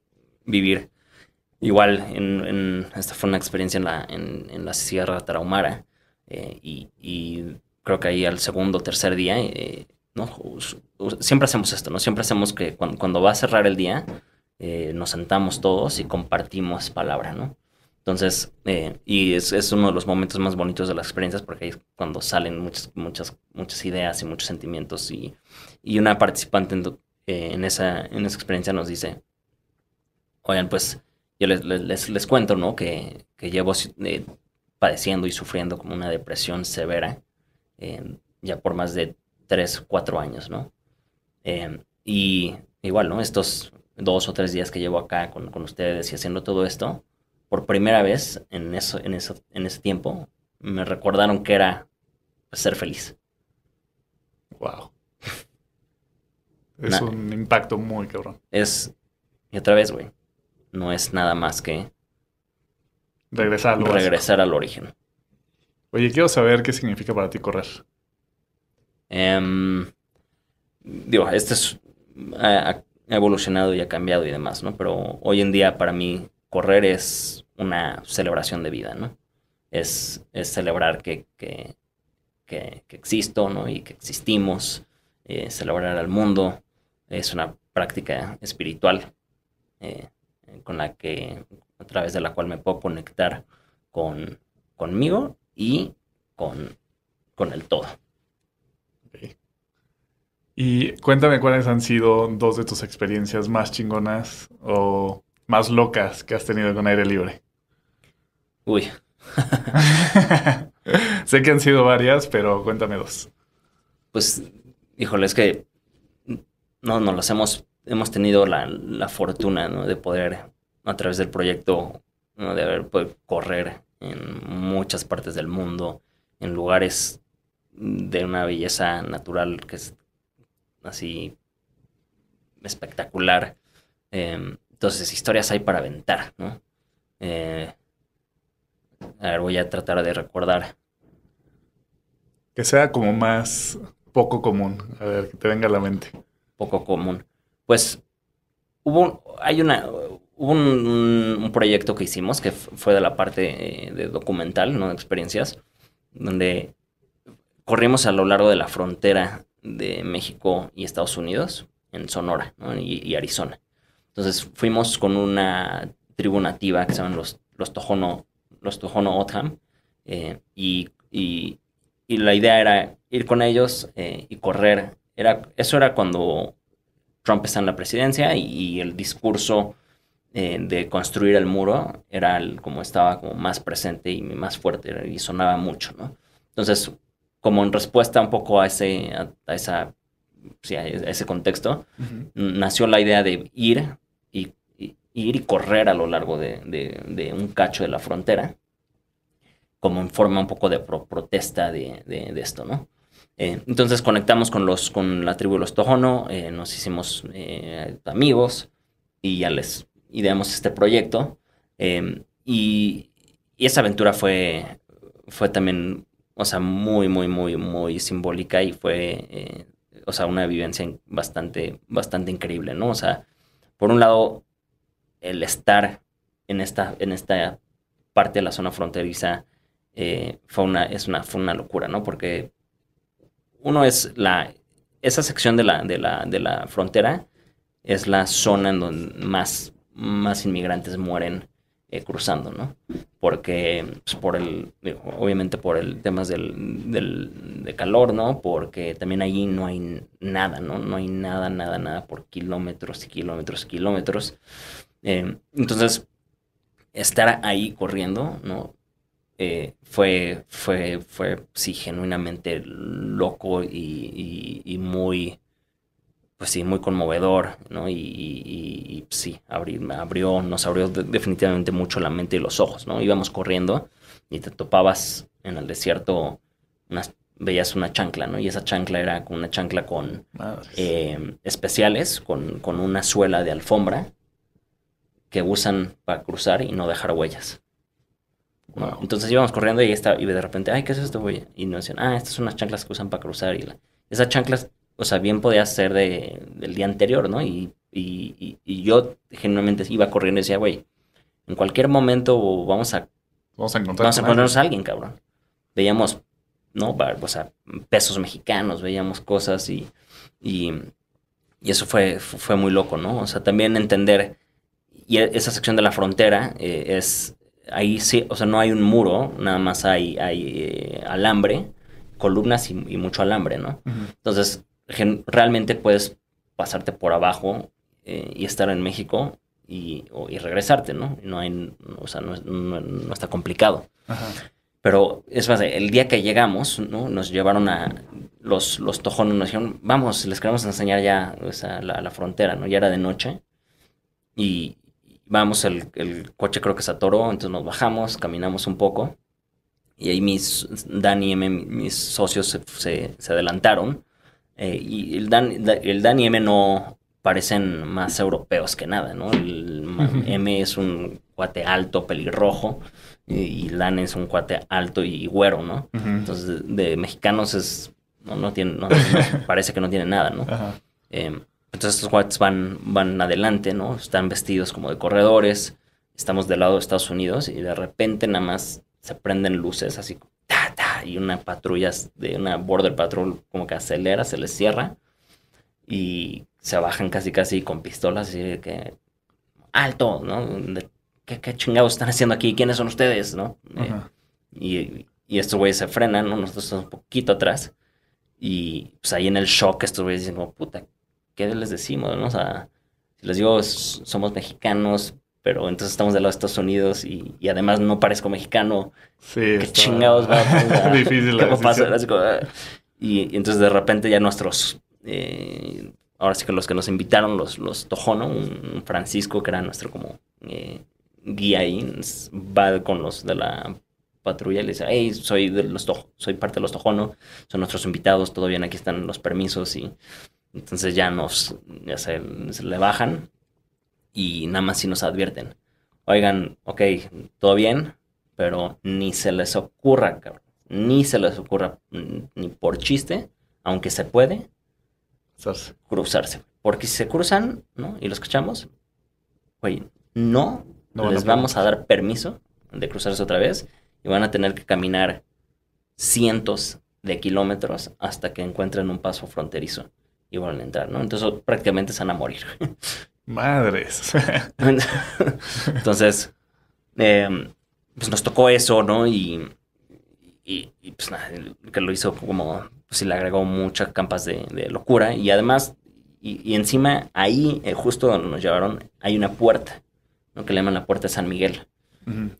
vivir Igual, en, esta fue una experiencia en la, en, la Sierra Tarahumara eh, y, creo que ahí al segundo o tercer día, eh, ¿no? siempre hacemos esto, ¿no? Siempre hacemos que cuando, va a cerrar el día, eh, nos sentamos todos y compartimos palabra, ¿no? Entonces, y es, uno de los momentos más bonitos de las experiencias porque ahí es cuando salen muchas, muchas, muchas ideas y muchos sentimientos. Y, una participante en, en, esa, en esa experiencia nos dice, oigan, pues yo les, les, cuento, ¿no? Que, llevo eh, padeciendo y sufriendo como una depresión severa eh, ya por más de 3, 4 años, ¿no? Eh, y igual, ¿no? Estos dos o tres días que llevo acá con, ustedes y haciendo todo esto, por primera vez en, eso, en, eso, en ese tiempo me recordaron que era ser feliz. Wow. es un impacto muy cabrón. Es, y otra vez, güey, no es nada más que regresar, al regresar al origen. Oye, quiero saber qué significa para ti correr. Em, digo, este ha, evolucionado y ha cambiado y demás, ¿no? Pero hoy en día para mí correr es una celebración de vida, ¿no? Es, celebrar que, existo, ¿no? Y que existimos, eh, celebrar al mundo, es una práctica espiritual. Eh, con la que, a través de la cual me puedo conectar con, conmigo y con, con el todo. Y cuéntame cuáles han sido dos de tus experiencias más chingonas o más locas que has tenido con aire libre. Uy. sé que han sido varias, pero cuéntame dos. Pues, híjole, es que no, no las hemos hemos tenido la, la fortuna de poder, a través del proyecto, de haber correr en muchas partes del mundo, en lugares de una belleza natural que es así espectacular. Em, entonces, historias hay para aventar, eh, a ver, voy a tratar de recordar. Que sea como más poco común, a ver, que te venga a la mente. Poco común pues hubo, hay una, un, proyecto que hicimos que fue de la parte eh, de documental, ¿no? De experiencias, donde corrimos a lo largo de la frontera de México y Estados Unidos, en Sonora y, Arizona. Entonces fuimos con una tribu nativa que se llaman los, los Tohono, los O'odham, eh, y, la idea era ir con ellos eh, y correr. Era, eso era cuando Trump está en la presidencia y, el discurso eh, de construir el muro era como estaba como más presente y más fuerte y sonaba mucho, ¿no? Entonces, como en respuesta un poco a ese, a, esa, ese contexto, nació la idea de ir y, ir y correr a lo largo de, un cacho de la frontera, como en forma un poco de protesta de, de, esto, ¿no? Eh, entonces conectamos con, los, con la tribu de los Tohono, eh, nos hicimos eh, amigos y ya les ideamos este proyecto. Em, y, esa aventura fue, fue también, o sea, muy, muy, muy, muy simbólica y fue, o sea, una vivencia bastante, bastante increíble, ¿no? O sea, por un lado, el estar en esta, en esta parte de la zona fronteriza fue, una, es una, fue una locura, ¿no? Porque uno es la, esa sección de la, de la, de la frontera es la zona en donde más, más inmigrantes mueren eh, cruzando, ¿no? Porque, pues, por el, obviamente por el tema del, de calor, ¿no? Porque también allí no hay nada, ¿no? No hay nada, nada, nada por kilómetros y kilómetros y kilómetros. Eh, entonces, estar ahí corriendo, ¿no? Eh, fue, fue, fue, sí, genuinamente loco y, muy, pues sí, muy conmovedor, ¿no? Y, y sí, abrió, nos abrió definitivamente mucho la mente y los ojos, ¿no? Íbamos corriendo y te topabas en el desierto, unas, veías una chancla, ¿no? Y esa chancla era una chancla con eh, especiales, con, con una suela de alfombra que usan para cruzar y no dejar huellas. Entonces íbamos corriendo y, de repente, ay, ¿qué es esto, güey? Y nos decían, ah, estas son unas chanclas que usan para cruzar. Y esas chanclas, o sea, bien podía ser de, del día anterior, ¿no? Y, y, y, yo generalmente iba corriendo y decía, güey, en cualquier momento vamos a... Vamos a a encontrarnos a alguien, cabrón. Veíamos, ¿no? O sea, pesos mexicanos, veíamos cosas y... y eso fue, fue muy loco, ¿no? O sea, también entender, y e-, esa sección de la frontera eh, es, ahí sí, o sea, no hay un muro, nada más hay, hay eh, alambre, columnas y, mucho alambre, ¿no? Entonces, realmente puedes pasarte por abajo eh, y estar en México y, regresarte, ¿no? No hay, o sea, no, está complicado. Pero es fácil, el día que llegamos, ¿no? Nos llevaron a los, los tojones, nos dijeron, vamos, les queremos enseñar ya o la, la, frontera, ¿no? Ya era de noche. Y, Vamos, el, coche creo que se atoró, entonces nos bajamos, caminamos un poco. Y ahí mis, Dan y M, mis socios se, adelantaron. Eh, y el Dan, el y M no parecen más europeos que nada, ¿no? El M es un cuate alto, pelirrojo, y, Dan es un cuate alto y güero, ¿no? Entonces, de, mexicanos es, no, tiene, parece que no tiene nada, ¿no? Em, entonces estos whites van, van adelante, ¿no? Están vestidos como de corredores. Estamos del lado de Estados Unidos y de repente nada más se prenden luces así, ta, ta, y una patrulla de una border patrol como que acelera, se les cierra y se bajan casi casi con pistolas así que alto, ¿no? ¿qué, ¿qué, chingados están haciendo aquí? ¿Quiénes son ustedes, no? Eh, y, y, estos güeyes se frenan, ¿no? Nosotros estamos un poquito atrás y pues ahí en el shock estos güeyes dicen puta, les decimos? ¿no? si les digo, somos mexicanos, pero entonces estamos de los Estados Unidos y, además no parezco mexicano. ¿Qué chingados va Difícil y, entonces de repente ya nuestros, eh, ahora sí que los que nos invitaron, los, los Tojono, un Francisco que era nuestro como eh, guía ahí, va con los de la patrulla y le dice, hey, soy, de los soy parte de los Tojono, son nuestros invitados, todo bien, aquí están los permisos y entonces ya nos, ya se, le bajan y nada más si nos advierten. Oigan, ok, todo bien, pero ni se les ocurra, Ni se les ocurra, mm, ni por chiste, aunque se puede, cruzarse. Porque si se cruzan, ¿no? Y los escuchamos, oye, no, no les vamos a dar permiso de cruzarse otra vez y van a tener que caminar cientos de kilómetros hasta que encuentren un paso fronterizo y a entrar, ¿no? Entonces prácticamente se van a morir. Madres. Entonces, em, pues nos tocó eso, ¿no? Y, pues nada, que lo hizo como, pues le agregó muchas campas de, locura. Y además, y, encima ahí, eh, justo donde nos llevaron, hay una puerta, ¿no? Que le llaman la puerta de San Miguel.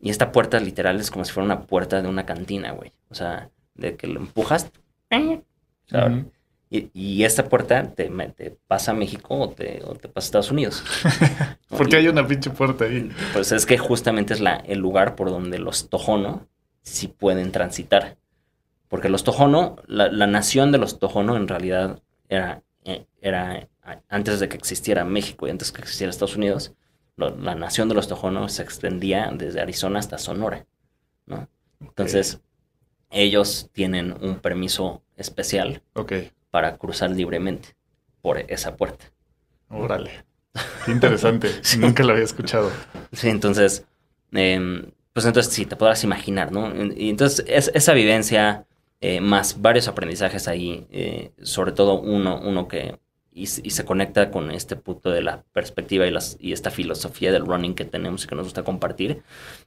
Y esta puerta literal es como si fuera una puerta de una cantina, güey. O sea, de que lo empujas. Uh y, esta puerta te, pasa a México o te, pasa a Estados Unidos. Porque hay una pinche puerta ahí? Pues es que justamente es la, el lugar por donde los tojono sí pueden transitar. Porque los tojono, la, la nación de los tojono en realidad era, eh, era antes de que existiera México y antes que existiera Estados Unidos, la nación de los tojono se extendía desde Arizona hasta Sonora. ¿no? Entonces, ellos tienen un permiso especial. ok para cruzar libremente por esa puerta. Órale. interesante. Nunca lo había escuchado. Sí, entonces, em, pues entonces sí, te podrás imaginar, ¿no? Y entonces esa vivencia, eh, más varios aprendizajes ahí, eh, sobre todo uno, uno que y, se conecta con este punto de la perspectiva y, las, y esta filosofía del running que tenemos y que nos gusta compartir.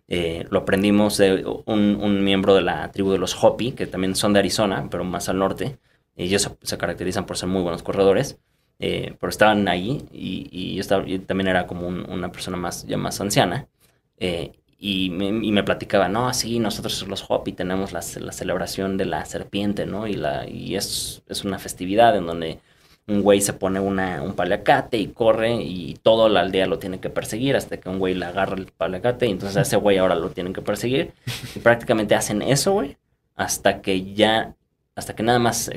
Eh, lo aprendimos de un, un, miembro de la tribu de los Hopi, que también son de Arizona, pero más al norte, ellos se caracterizan por ser muy buenos corredores, eh, pero estaban ahí y, y yo, estaba, también era como una persona más, ya más anciana. Eh, y, me, y me, platicaba, no, sí, nosotros los Hopi tenemos la, la celebración de la serpiente, ¿no? Y, la, y es, es una festividad en donde un güey se pone una, un paliacate y corre y toda la aldea lo tiene que perseguir hasta que un güey le agarra el paliacate y entonces a ese güey ahora lo tienen que perseguir. Y prácticamente hacen eso, güey, hasta que ya hasta que nada más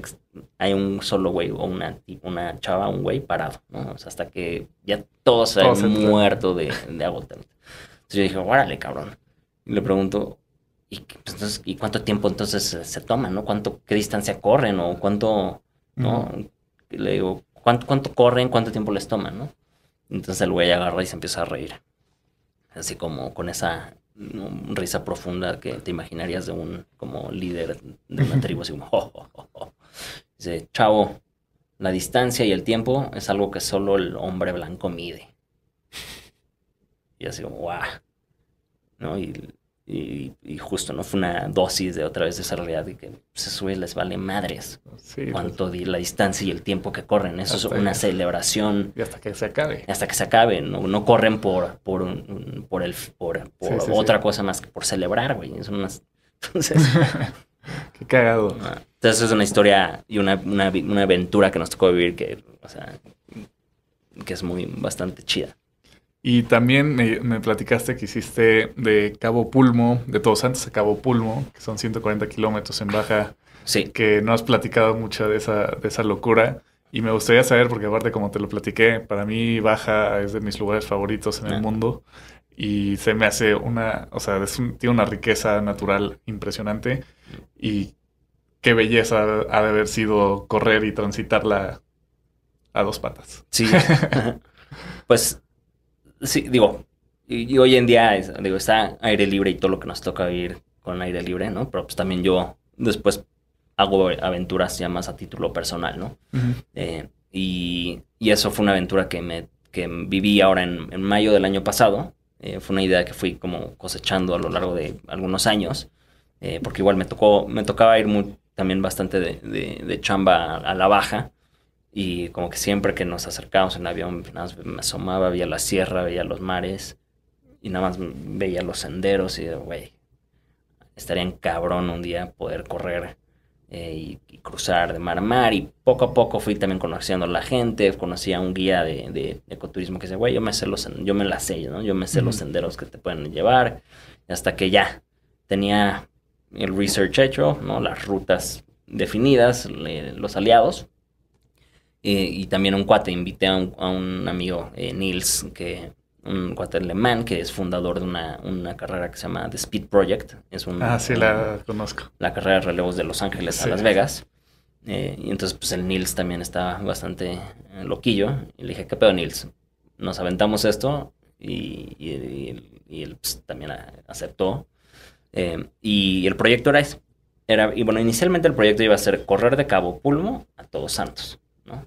hay un solo güey o una, una chava, un güey parado, ¿no? O sea, hasta que ya todos, se han muerto de, de, agotamiento. Entonces yo dije, órale, cabrón. Y le pregunto, ¿y, pues, cuánto tiempo entonces se toma no? ¿Cuánto, qué distancia corren o cuánto, no? le digo, ¿cuánto, ¿cuánto corren, cuánto tiempo les toman, no? Entonces el güey agarra y se empieza a reír. Así como con esa risa profunda que te imaginarías de un como líder de una tribu, así como, oh, oh, oh, dice, chavo, la distancia y el tiempo es algo que solo el hombre blanco mide. Y así como, guau. ¿No? Y y, justo, ¿no? Fue una dosis de otra vez de esa realidad de que se pues, sube les vale madres. Sí, pues. cuánto la distancia y el tiempo que corren. Eso es una celebración. Y hasta que se acabe. Hasta que se acabe. No, corren por, por, por, el, por, otra cosa más que por celebrar, güey. Es unas... Entonces... Qué cagado. Ah, entonces es una historia y una, una aventura que nos tocó vivir que, o sea, que es muy bastante chida. Y también me, platicaste que hiciste de Cabo Pulmo, de Todos Santos a Cabo Pulmo, que son 140 kilómetros en baja. Sí. Que no has platicado mucho de esa, de esa locura. Y me gustaría saber, porque aparte como te lo platiqué, para mí Baja es de mis lugares favoritos en el mundo. Y se me hace una, o sea, tiene una riqueza natural impresionante. Y qué belleza ha de haber sido correr y transitarla a dos patas. Sí. pues sí, digo, y, hoy en día digo, está aire libre y todo lo que nos toca vivir con aire libre, ¿no? Pero pues también yo después hago aventuras ya más a título personal, ¿no? Eh, y, eso fue una aventura que, me, que viví ahora en, mayo del año pasado. Eh, fue una idea que fui como cosechando a lo largo de algunos años, eh, porque igual me, tocó, me tocaba ir también bastante de, chamba a, la baja y como que siempre que nos acercábamos en avión, pues, nada más me asomaba, veía la sierra, veía los mares y nada más veía los senderos y, güey, estaría en cabrón un día poder correr eh, y, cruzar de mar a mar y poco a poco fui también conociendo a la gente, conocí a un guía de, ecoturismo que decía, güey, yo me sé los, yo me las sé, ¿no? Yo me sé los senderos que te pueden llevar hasta que ya tenía el research hecho, ¿no? Las rutas definidas, los aliados eh, y también un cuate, invité a un, amigo, eh, Nils, que un cuate alemán que es fundador de una, carrera que se llama The Speed Project. Es un, ah, sí, la conozco. La carrera de relevos de Los Ángeles a Las Vegas. Eh, y entonces, pues el Nils también estaba bastante loquillo. Y le dije, ¿qué pedo, Nils? Nos aventamos esto y, él, pues, también aceptó. y el proyecto era eso. Era, y bueno, inicialmente el proyecto iba a ser correr de Cabo Pulmo a Todos Santos.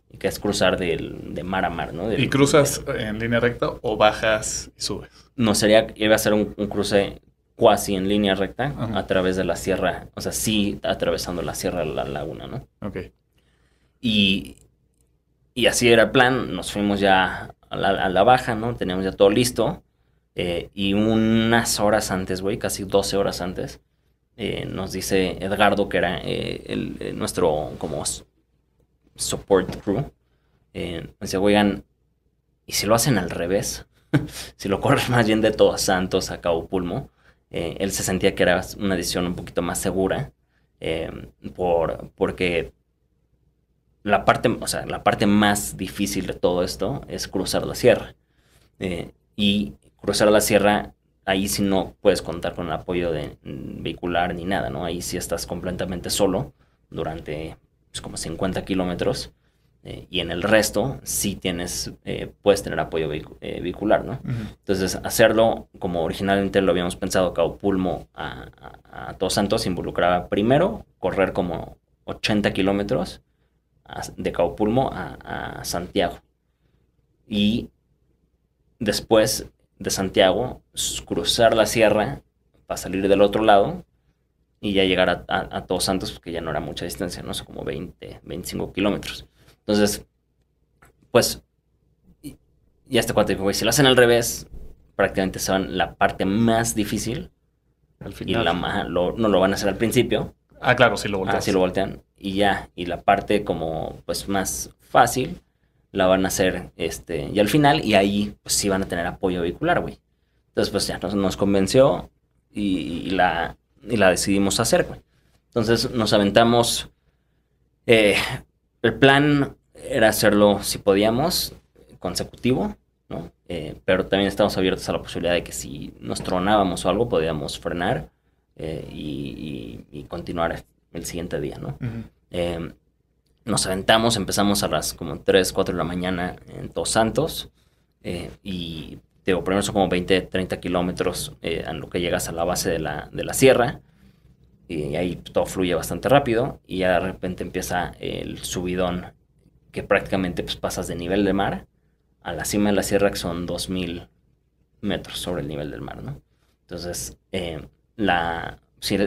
Y que es cruzar de mar a mar, ¿no? ¿Y cruzas en línea recta o bajas y subes? No, sería, iba a ser un, cruce cuasi en línea recta a través de la sierra, o sea, sí atravesando la sierra la laguna, ¿no? Ok. Y, y así era el plan, nos fuimos ya a la, baja, ¿no? Teníamos ya todo listo. Eh, y unas horas antes, güey, casi 12 horas antes, eh, nos dice Edgardo, que era eh, el, nuestro como support crew. Eh, oigan, ¿y si lo hacen al revés? si lo corren más bien de Todos Santos a Cabo Pulmo, eh, él se sentía que era una decisión un poquito más segura, eh, por, porque la parte, o sea, la parte más difícil de todo esto es cruzar la sierra. Eh, y cruzar la sierra, ahí sí no puedes contar con el apoyo de, mm, vehicular ni nada, ¿no? Ahí sí estás completamente solo durante pues, como 50 kilómetros. Eh, y en el resto sí tienes, eh, puedes tener apoyo eh, vehicular, ¿no? Entonces, hacerlo como originalmente lo habíamos pensado, Caupulmo a, a, Todos Santos involucraba primero correr como 80 kilómetros de Caupulmo a, Santiago. Y después de Santiago, cruzar la sierra para salir del otro lado y ya llegar a, a, Todos Santos, porque ya no era mucha distancia, no sé, como 20, 25 kilómetros. Entonces, pues, y, y hasta este cuánto tiempo, si lo hacen al revés, prácticamente se van la parte más difícil. Al final. Y la, no lo van a hacer al principio. Ah, claro, si lo voltean. Ah, si lo voltean. Y ya, y la parte como, pues, más fácil la van a hacer, este, y al final, y ahí, pues, sí van a tener apoyo vehicular, güey. Entonces, pues, ya nos, nos convenció y la, y la decidimos hacer, Entonces nos aventamos. Eh, el plan era hacerlo si podíamos, consecutivo, ¿no? Eh, pero también estábamos abiertos a la posibilidad de que si nos tronábamos o algo, podíamos frenar eh, y, continuar el siguiente día, ¿no? nos aventamos, empezamos a las como 3, 4 de la mañana en Dos Santos y digo, primero son como 20, 30 kilómetros eh, en lo que llegas a la base de la, sierra. Y ahí todo fluye bastante rápido. Y ya de repente empieza el subidón, que prácticamente pues, pasas de nivel de mar a la cima de la sierra, que son 2000 metros sobre el nivel del mar, ¿no? Entonces, eh, la,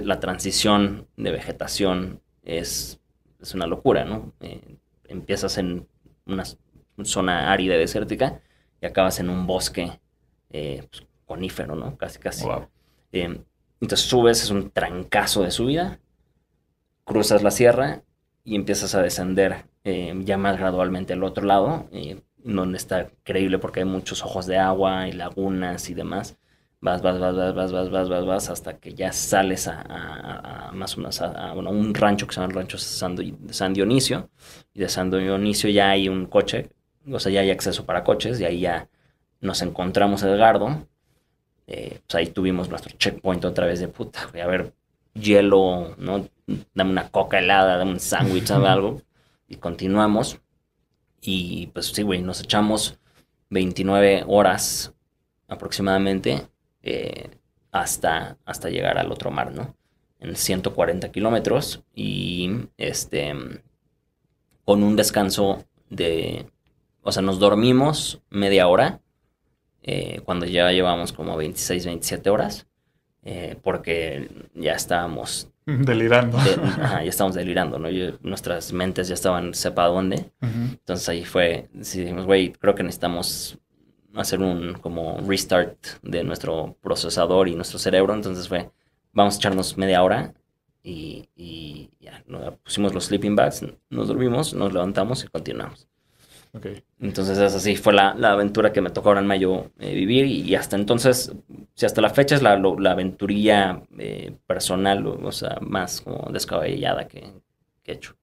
la transición de vegetación es, es una locura, ¿no? Eh, empiezas en una zona árida y desértica y acabas en un bosque eh, pues, conífero, ¿no? Casi, casi. Em, entonces subes, es un trancazo de subida, cruzas la sierra y empiezas a descender em, ya más gradualmente al otro lado, donde está creíble porque hay muchos ojos de agua y lagunas y demás. Vas, vas, vas, vas, vas, vas, vas, vas, hasta que ya sales a, más o un rancho que se llama el rancho San, San Dionisio. Y de San Dionisio ya hay un coche, o sea, ya hay acceso para coches y ahí ya nos encontramos a Edgardo. Eh, pues ahí tuvimos nuestro checkpoint otra vez de puta, güey. A ver, hielo, ¿no? Dame una coca helada, dame un sándwich, dame algo. Y continuamos. Y pues sí, güey, nos echamos 29 horas aproximadamente eh, hasta, hasta llegar al otro mar, ¿no? En 140 kilómetros y este, con un descanso de, o sea, nos dormimos media hora eh, cuando ya llevamos como 26, 27 horas, eh, porque ya estábamos... Delirando. ya estábamos delirando, ¿no? nuestras mentes ya estaban sepa dónde. Entonces ahí fue, decidimos, güey, creo que necesitamos hacer un como restart de nuestro procesador y nuestro cerebro. Entonces fue, vamos a echarnos media hora y, y ya, pusimos los sleeping bags, nos dormimos, nos levantamos y continuamos. Entonces, es así, fue la, aventura que me tocó ahora en mayo eh, vivir. Y, hasta entonces, si hasta la fecha es la, la aventuría eh, personal, o, sea, más como descabellada que, que, he hecho.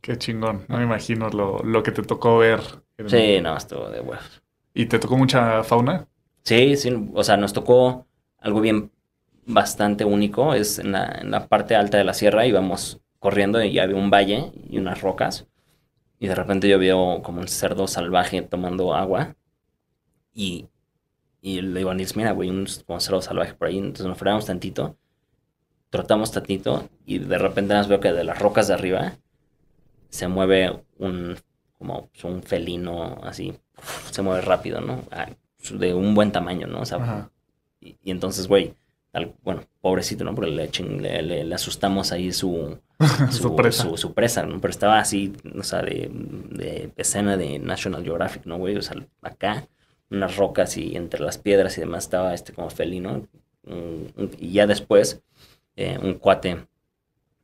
Qué chingón. No me imagino lo, lo que te tocó ver. Sí, no, estuvo de huevos. ¿Y te tocó mucha fauna? Sí, sí. O sea, nos tocó algo bien bastante único. Es en la, en la parte alta de la sierra íbamos corriendo y había un valle y unas rocas. Y de repente yo veo como un cerdo salvaje tomando agua. Y, y le digo a Nils, mira, güey, un cerdo salvaje por ahí. Entonces nos frenamos tantito, trotamos tantito. Y de repente nos veo que de las rocas de arriba se mueve un, como un felino así. Se mueve rápido, ¿no? Ah, de un buen tamaño, ¿no? y, y entonces, güey, bueno, pobrecito, ¿no? Porque le, le, le, asustamos ahí su, su, presa. Pero estaba así, o sea, de, de escena de National Geographic, ¿no, güey? O sea, acá, unas rocas y entre las piedras y demás estaba este como felino. Y ya después, eh, un cuate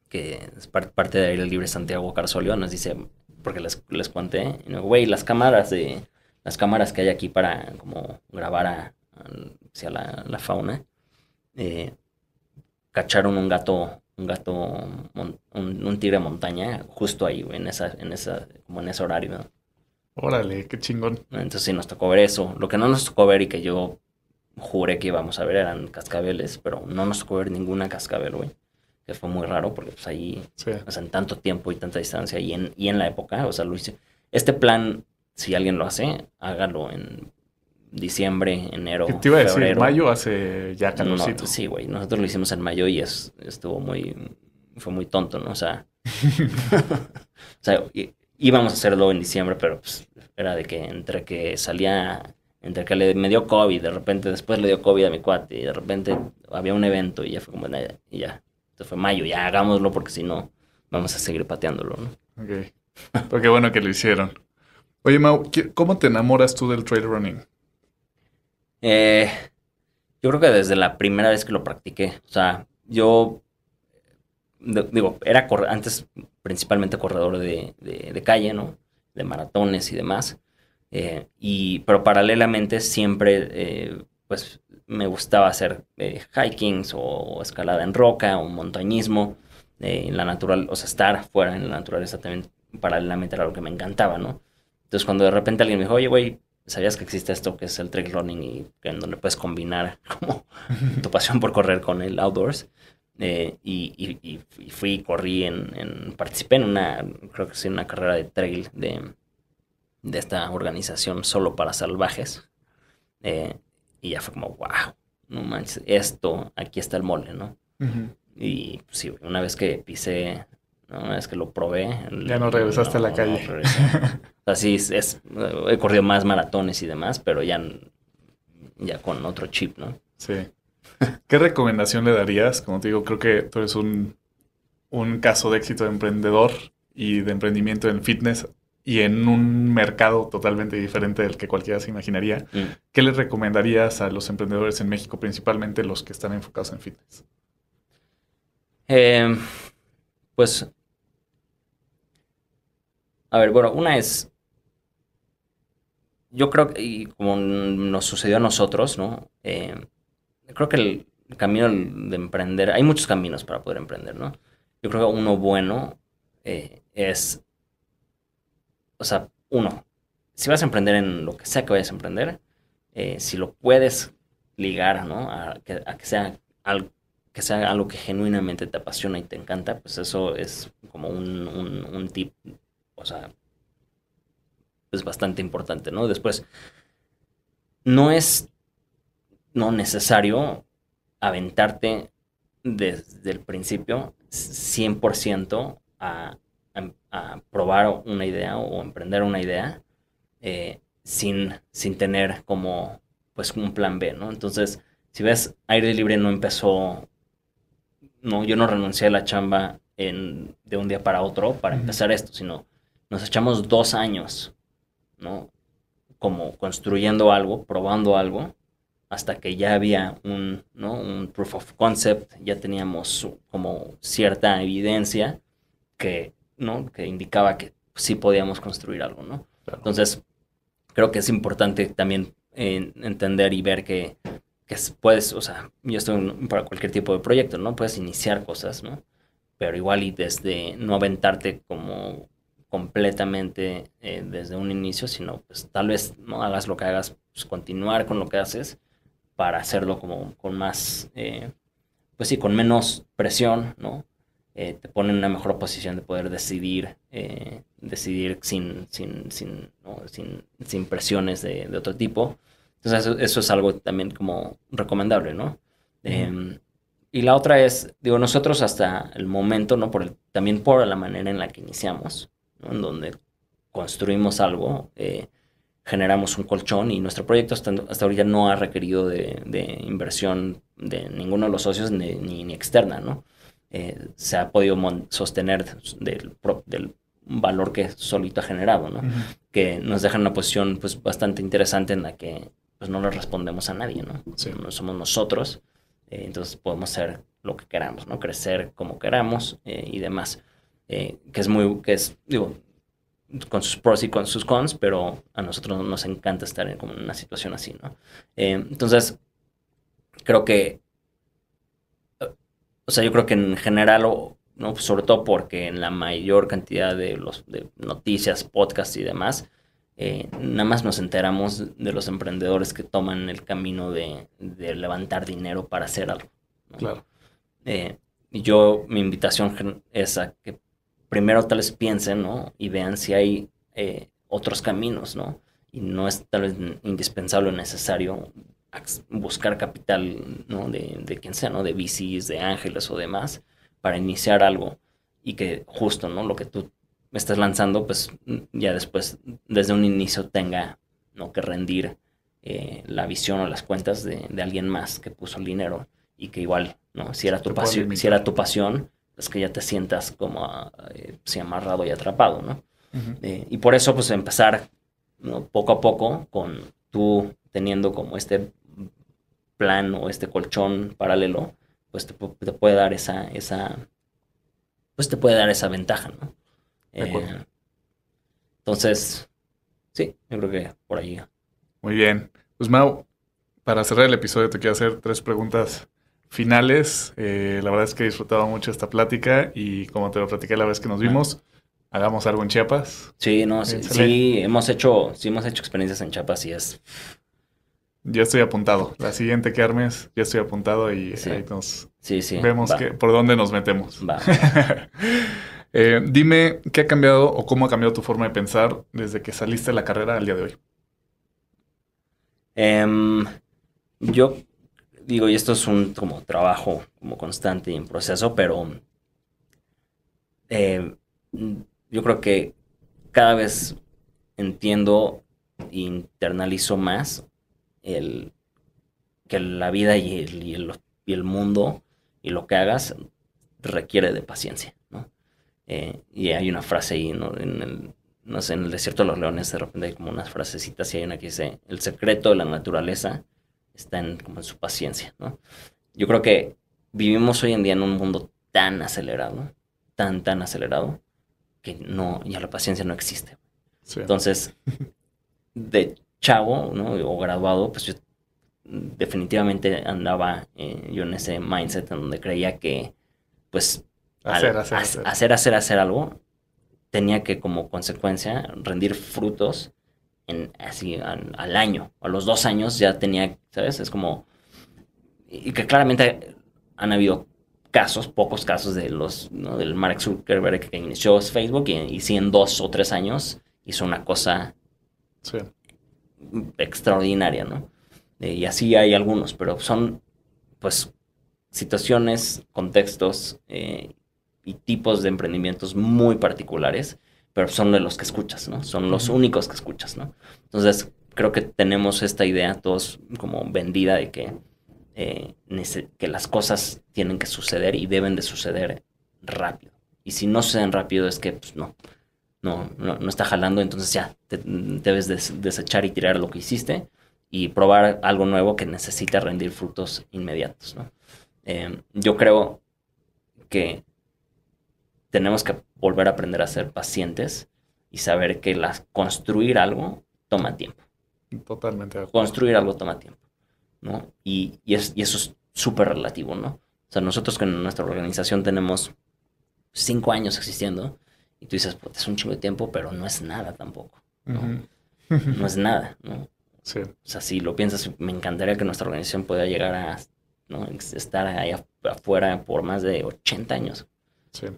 que es parte de Aire Libre Santiago Carzolio nos dice, porque les, les güey, las cámaras de las cámaras que hay aquí para como grabar a, la fauna eh, cacharon un gato, un gato, un, tigre montaña justo ahí, güey, en esa, en esa, como en ese horario. Órale, qué chingón. Entonces sí nos tocó ver eso. Lo que no nos tocó ver y que yo juré que íbamos a ver eran cascabeles, pero no nos tocó ver ninguna cascabel, güey. Que fue muy raro porque pues ahí, en tanto tiempo y tanta distancia y en, y en la época, o sea, Luis Este plan, si alguien lo hace, hágalo en diciembre, enero. Te iba a mayo hace ya calorcito. sí, güey. Nosotros lo hicimos en mayo y es, estuvo muy. Fue muy tonto, ¿no? O sea. o sea, íbamos a hacerlo en diciembre, pero pues, era de que entre que salía. Entre que le, me dio COVID, de repente después le dio COVID a mi cuate, y de repente había un evento y ya fue como. Y ya. Entonces fue mayo, ya hagámoslo porque si no, vamos a seguir pateándolo, ¿no? Ok. Pero qué bueno que lo hicieron. Oye, Mau, ¿cómo te enamoras tú del trail running? Eh, yo creo que desde la primera vez que lo practiqué, o sea, yo digo, era antes principalmente corredor de, calle, ¿no? De maratones y demás. Eh, y, pero paralelamente siempre, eh, pues, me gustaba hacer Hiking hikings o, escalada en roca o montañismo, en la natural, o sea, estar fuera en la naturaleza también paralelamente era lo que me encantaba, ¿no? Entonces cuando de repente alguien me dijo, oye, güey, ¿sabías que existe esto que es el trail running y en donde puedes combinar como tu pasión por correr con el outdoors? Eh, y, y, fui, corrí en, en, participé en una, creo que sí, una carrera de trail de, esta organización solo para salvajes. Eh, y ya fue como, wow, no manches, esto, aquí está el mole, ¿no? Y pues, sí, una vez que pisé no, es que lo probé. Ya no regresaste a la calle. Así es, he corrido más maratones y demás, pero ya, ya con otro chip, ¿no? Sí. ¿Qué recomendación le darías? Como te digo, creo que tú eres un, caso de éxito de emprendedor y de emprendimiento en fitness y en un mercado totalmente diferente del que cualquiera se imaginaría. Mm. ¿Qué le recomendarías a los emprendedores en México, principalmente los que están enfocados en fitness? Eh, pues a ver, bueno, una es, yo creo que, y como nos sucedió a nosotros, ¿no? Eh, creo que el camino de emprender, hay muchos caminos para poder emprender, ¿no? Yo creo que uno bueno eh, es, o sea, uno, si vas a emprender en lo que sea que vayas a emprender, eh, si lo puedes ligar, ¿no? A que, sea algo que sea algo que genuinamente te apasiona y te encanta, pues eso es como un, un tip o sea, es bastante importante, ¿no? Después, no es no necesario aventarte desde el principio 100% a, probar una idea o emprender una idea eh, sin, sin tener como pues un plan B, ¿no? Entonces, si ves, aire libre no empezó, no, yo no renuncié a la chamba de un día para otro para empezar esto, sino nos echamos dos años, ¿no? Como construyendo algo, probando algo, hasta que ya había un, ¿no? un proof of concept, ya teníamos como cierta evidencia que, ¿no? que indicaba que sí podíamos construir algo, ¿no? Entonces, creo que es importante también eh, entender y ver que, puedes, o sea, yo estoy para cualquier tipo de proyecto, ¿no? Puedes iniciar cosas, ¿no? Pero igual y desde no aventarte como completamente eh, desde un inicio, sino pues tal vez no hagas lo que hagas, pues continuar con lo que haces para hacerlo como con más, eh, pues sí, con menos presión, ¿no? Eh, te ponen en una mejor posición de poder decidir, decidir sin, sin, sin, sin, presiones de, de, otro tipo. Entonces eso, es algo también como recomendable, ¿no? Em, y la otra es, digo, nosotros hasta el momento, ¿no? Por también por la manera en la que iniciamos, en donde construimos algo, eh, generamos un colchón y nuestro proyecto hasta, ahorita no ha requerido de, inversión de ninguno de los socios ni, externa, ¿no? Eh, se ha podido sostener del, del valor que solito ha generado, Que nos deja en una posición pues bastante interesante en la que pues no le respondemos a nadie, ¿no? somos nosotros, eh, entonces podemos hacer lo que queramos, ¿no? Crecer como queramos y demás. Eh, que es muy, que es, digo, con sus pros y con sus cons, pero a nosotros nos encanta estar en como una situación así, ¿no? Eh, entonces, creo que, o sea, yo creo que en general, ¿no? sobre todo porque en la mayor cantidad de, los, noticias, podcasts y demás, eh, nada más nos enteramos de los emprendedores que toman el camino de, levantar dinero para hacer algo. ¿no? Claro. Eh, yo, mi invitación es a que primero tal vez piensen, Y vean si hay eh, otros caminos, ¿no? Y no es tal vez indispensable o necesario buscar capital, ¿no? De, de quien sea, ¿no? De VCs, de ángeles o demás, para iniciar algo y que justo, ¿no? Lo que tú estás lanzando, pues ya después, desde un inicio, tenga, ¿no? Que rendir eh, la visión o las cuentas de, de alguien más que puso el dinero y que igual, ¿no? Si era tu, pasión, si era tu pasión, es que ya te sientas como eh, si pues, amarrado y atrapado, ¿no? Eh, y por eso, pues empezar poco a poco con tú teniendo como este plan o este colchón paralelo, pues te, puede dar esa, esa, pues te puede dar esa ventaja, ¿no? Eh, entonces, sí, yo creo que por ahí. Muy bien. Pues Mau, para cerrar el episodio te quiero hacer tres preguntas finales. Eh, la verdad es que he disfrutado mucho esta plática y como te lo platiqué la vez que nos vimos, hagamos algo en Chiapas. Sí, no, sí, eh, hemos hecho, sí hemos hecho experiencias en Chiapas y es. Ya estoy apuntado. La siguiente que armes, ya estoy apuntado y ahí nos vemos que, por dónde nos metemos. Eh, dime qué ha cambiado o cómo ha cambiado tu forma de pensar desde que saliste de la carrera al día de hoy. Em, yo digo, y esto es un como trabajo como constante y en proceso, pero eh, yo creo que cada vez entiendo e internalizo más el, que la vida y el, mundo y lo que hagas requiere de paciencia, ¿no? Eh, y hay una frase ahí, ¿no? En no sé, en el desierto de los leones de repente hay como unas frasecitas y hay una que dice, el secreto de la naturaleza está en, como en su paciencia, ¿no? Yo creo que vivimos hoy en día en un mundo tan acelerado, tan, tan acelerado, que no, ya la paciencia no existe. Entonces, de chavo, ¿no? O graduado, pues yo definitivamente andaba eh, yo en ese mindset en donde creía que, pues, hacer. hacer, hacer, hacer algo tenía que como consecuencia rendir frutos así al, año, a los dos años ya tenía, ¿sabes? Es como, y que claramente han habido casos, pocos casos de los, ¿no? del Mark Zuckerberg que inició Facebook y, y si en dos o tres años hizo una cosa extraordinaria, ¿no? Eh, y así hay algunos, pero son, pues, situaciones, contextos eh, y tipos de emprendimientos muy particulares pero son de los que escuchas, ¿no? Son los únicos que escuchas, ¿no? Entonces, creo que tenemos esta idea todos como vendida de que, eh, que las cosas tienen que suceder y deben de suceder rápido. Y si no suceden rápido es que, pues, no, no, no, está jalando, entonces ya, debes desechar y tirar lo que hiciste y probar algo nuevo que necesita rendir frutos inmediatos, ¿no? Eh, yo creo que tenemos que volver a aprender a ser pacientes y saber que las, construir algo toma tiempo. Totalmente. Construir algo toma tiempo, ¿no? Y, eso es súper relativo, ¿no? O sea, nosotros con nuestra organización tenemos cinco años existiendo y tú dices, pues es un chingo de tiempo, pero no es nada tampoco, ¿no? es nada, ¿no? Sí. O sea, si lo piensas, me encantaría que nuestra organización pudiera llegar a ¿no? estar ahí afuera por más de 80 años. Sí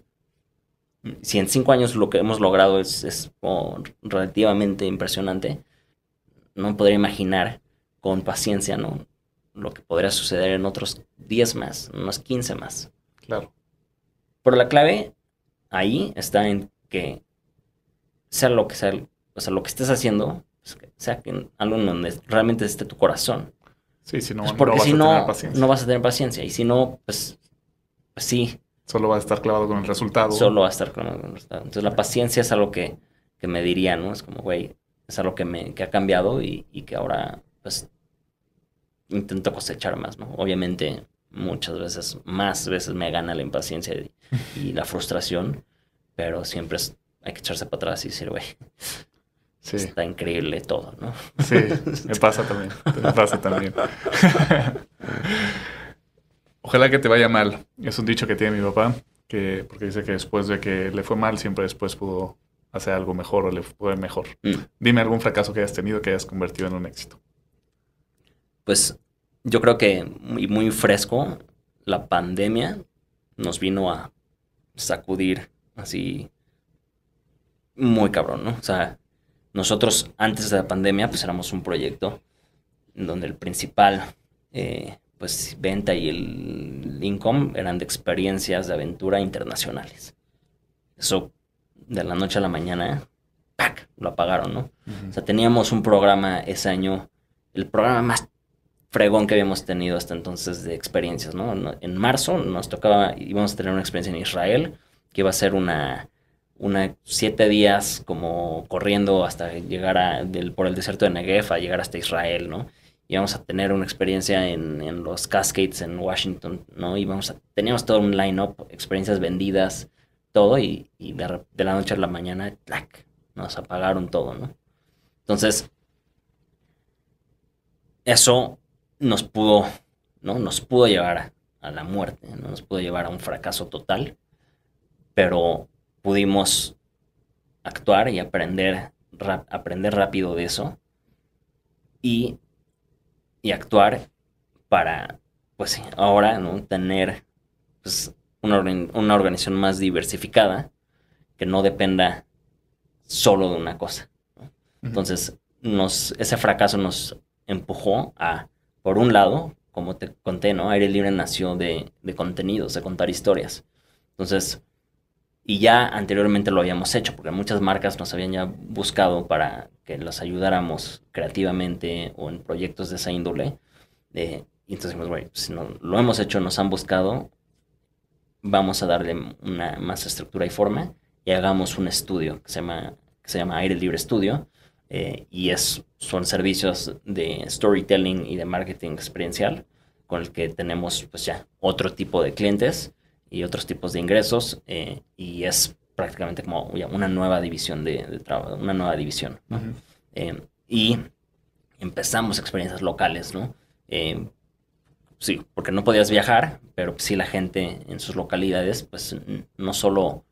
si en cinco años lo que hemos logrado es, oh, relativamente impresionante, no podría imaginar con paciencia ¿no? lo que podría suceder en otros 10 más, unos 15 más. Claro. Pero la clave ahí está en que sea lo que sea, o sea, lo que estés haciendo, pues, sea algo donde realmente esté tu corazón. Sí, si no, pues porque vas si no, a tener paciencia. no vas a tener paciencia. Y si no, pues, pues sí, Solo va a estar clavado con el resultado. Solo va a estar clavado con el resultado. Entonces la paciencia es algo que, me diría, ¿no? Es como, güey, es algo que, me, ha cambiado y, y que ahora, pues, intento cosechar más, ¿no? Obviamente, muchas veces, más veces me gana la impaciencia y, la frustración, pero siempre hay que echarse para atrás y decir, güey, está increíble todo, ¿no? Sí, me pasa también, me pasa también. Ojalá que te vaya mal. Es un dicho que tiene mi papá, que, porque dice que después de que le fue mal, siempre después pudo hacer algo mejor o le fue mejor. Mm. Dime algún fracaso que hayas tenido que hayas convertido en un éxito. Pues yo creo que muy, muy fresco, la pandemia nos vino a sacudir así muy cabrón, ¿no? O sea, nosotros antes de la pandemia pues éramos un proyecto en donde el principal eh, pues venta y el income eran de experiencias de aventura internacionales. Eso de la noche a la mañana, ¡pac! lo apagaron, ¿no? O sea, teníamos un programa ese año, el programa más fregón que habíamos tenido hasta entonces de experiencias, ¿no? En marzo nos tocaba, íbamos a tener una experiencia en Israel, que iba a ser una, una siete días como corriendo hasta llegar a, del, por el desierto de Negev a llegar hasta Israel, ¿no? íbamos a tener una experiencia en, los Cascades en Washington, ¿no? Y a, teníamos todo un line-up, experiencias vendidas, todo, y, de, la noche a la mañana, ¡tlac! Nos apagaron todo, ¿no? Entonces, eso nos pudo, ¿no? Nos pudo llevar a, la muerte, Nos pudo llevar a un fracaso total, pero pudimos actuar y aprender, aprender rápido de eso y y actuar para, pues ahora, ¿no? Tener pues, una, una organización más diversificada que no dependa solo de una cosa. Entonces, nos, ese fracaso nos empujó a, por un lado, como te conté, ¿no? Aire Libre nació de, de contenidos, de contar historias. Entonces, y ya anteriormente lo habíamos hecho, porque muchas marcas nos habían ya buscado para que los ayudáramos creativamente o en proyectos de esa índole. Eh, y entonces dijimos, bueno, si no, lo hemos hecho, nos han buscado, vamos a darle una más estructura y forma y hagamos un estudio que se llama, que se llama Aire Libre Estudio. Eh, y es, son servicios de storytelling y de marketing experiencial con el que tenemos pues ya otro tipo de clientes y otros tipos de ingresos eh, y es prácticamente como una nueva división de, trabajo, una nueva división. Eh, y empezamos experiencias locales, ¿no? Eh, sí, porque no podías viajar, pero sí la gente en sus localidades, pues no solo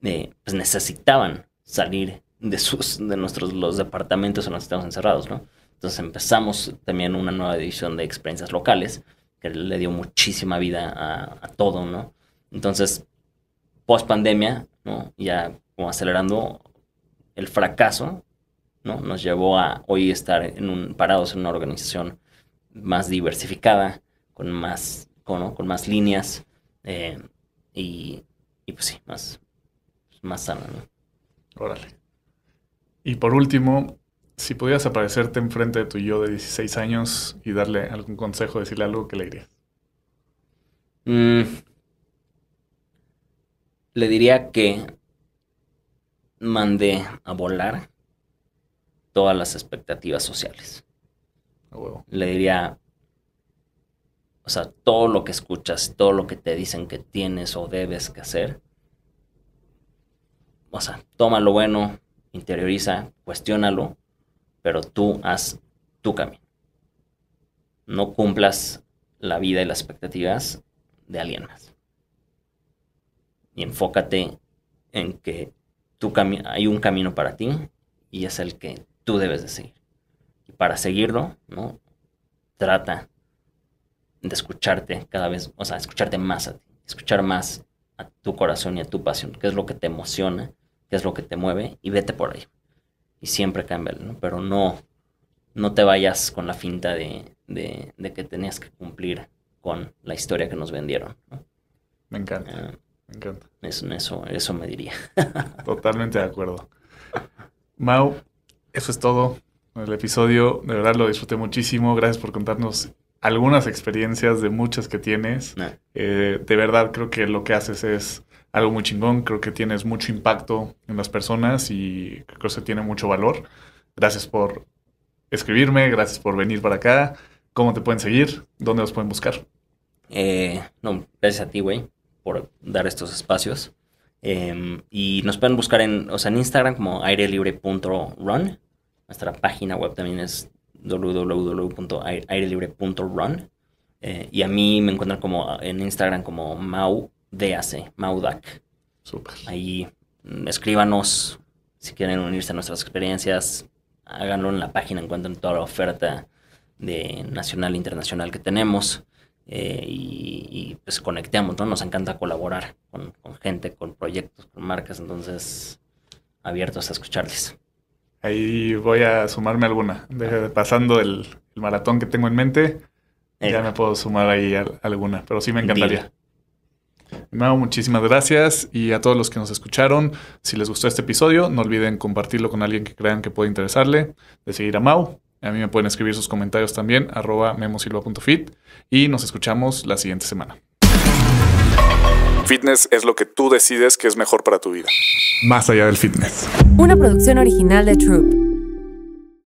pues, necesitaban salir de sus, de nuestros los departamentos en los que estamos encerrados, ¿no? Entonces empezamos también una nueva división de experiencias locales que le dio muchísima vida a, a todo, ¿no? Entonces, post pandemia, ¿no? ya como acelerando el fracaso, ¿no? nos llevó a hoy estar en un, parados en una organización más diversificada, con más, con, más líneas eh, y, pues sí, más, más sana. ¿no? Órale. Y por último, si pudieras aparecerte enfrente de tu yo de 16 años y darle algún consejo, decirle algo, ¿qué le dirías? Mmm le diría que mandé a volar todas las expectativas sociales. Le diría, o sea, todo lo que escuchas, todo lo que te dicen que tienes o debes que hacer, o sea, toma lo bueno, interioriza, cuestiónalo, pero tú haz tu camino. No cumplas la vida y las expectativas de alguien más y enfócate en que hay un camino para ti y es el que tú debes de seguir. Y para seguirlo, ¿no? Trata de escucharte cada vez, o sea, escucharte más a ti, escuchar más a tu corazón y a tu pasión, qué es lo que te emociona, qué es lo que te mueve y vete por ahí. Y siempre cámbialo, ¿no? Pero no, no te vayas con la finta de, de, que tenías que cumplir con la historia que nos vendieron. Me encanta. Ah. Me encanta. Eso, eso, me diría. Totalmente de acuerdo. Mau, eso es todo. El episodio, de verdad lo disfruté muchísimo. Gracias por contarnos algunas experiencias de muchas que tienes. Eh, de verdad creo que lo que haces es algo muy chingón. Creo que tienes mucho impacto en las personas y creo que tiene mucho valor. Gracias por escribirme, gracias por venir para acá. ¿Cómo te pueden seguir? ¿Dónde los pueden buscar? Eh, no, gracias a ti, güey por dar estos espacios. Em, y nos pueden buscar en, o en Instagram como airelibre.run. Nuestra página web también es www.airelibre.run. Eh, y a mí me encuentran como en Instagram como MauDAC, MauDAC. Super. Ahí mm, escríbanos si quieren unirse a nuestras experiencias, háganlo en la página, encuentren toda la oferta de nacional e internacional que tenemos. Eh, y, pues conectemos ¿no? Nos encanta colaborar con, gente, con proyectos, con marcas, entonces abiertos a escucharles. Ahí voy a sumarme alguna. De, pasando el, maratón que tengo en mente, ya me puedo sumar ahí alguna, pero sí me encantaría. Mau, muchísimas gracias y a todos los que nos escucharon. Si les gustó este episodio, no olviden compartirlo con alguien que crean que puede interesarle, de seguir a Mau a mí me pueden escribir sus comentarios también, arroba memosilva.fit y nos escuchamos la siguiente semana. Fitness es lo que tú decides que es mejor para tu vida. Más allá del fitness. Una producción original de Troop.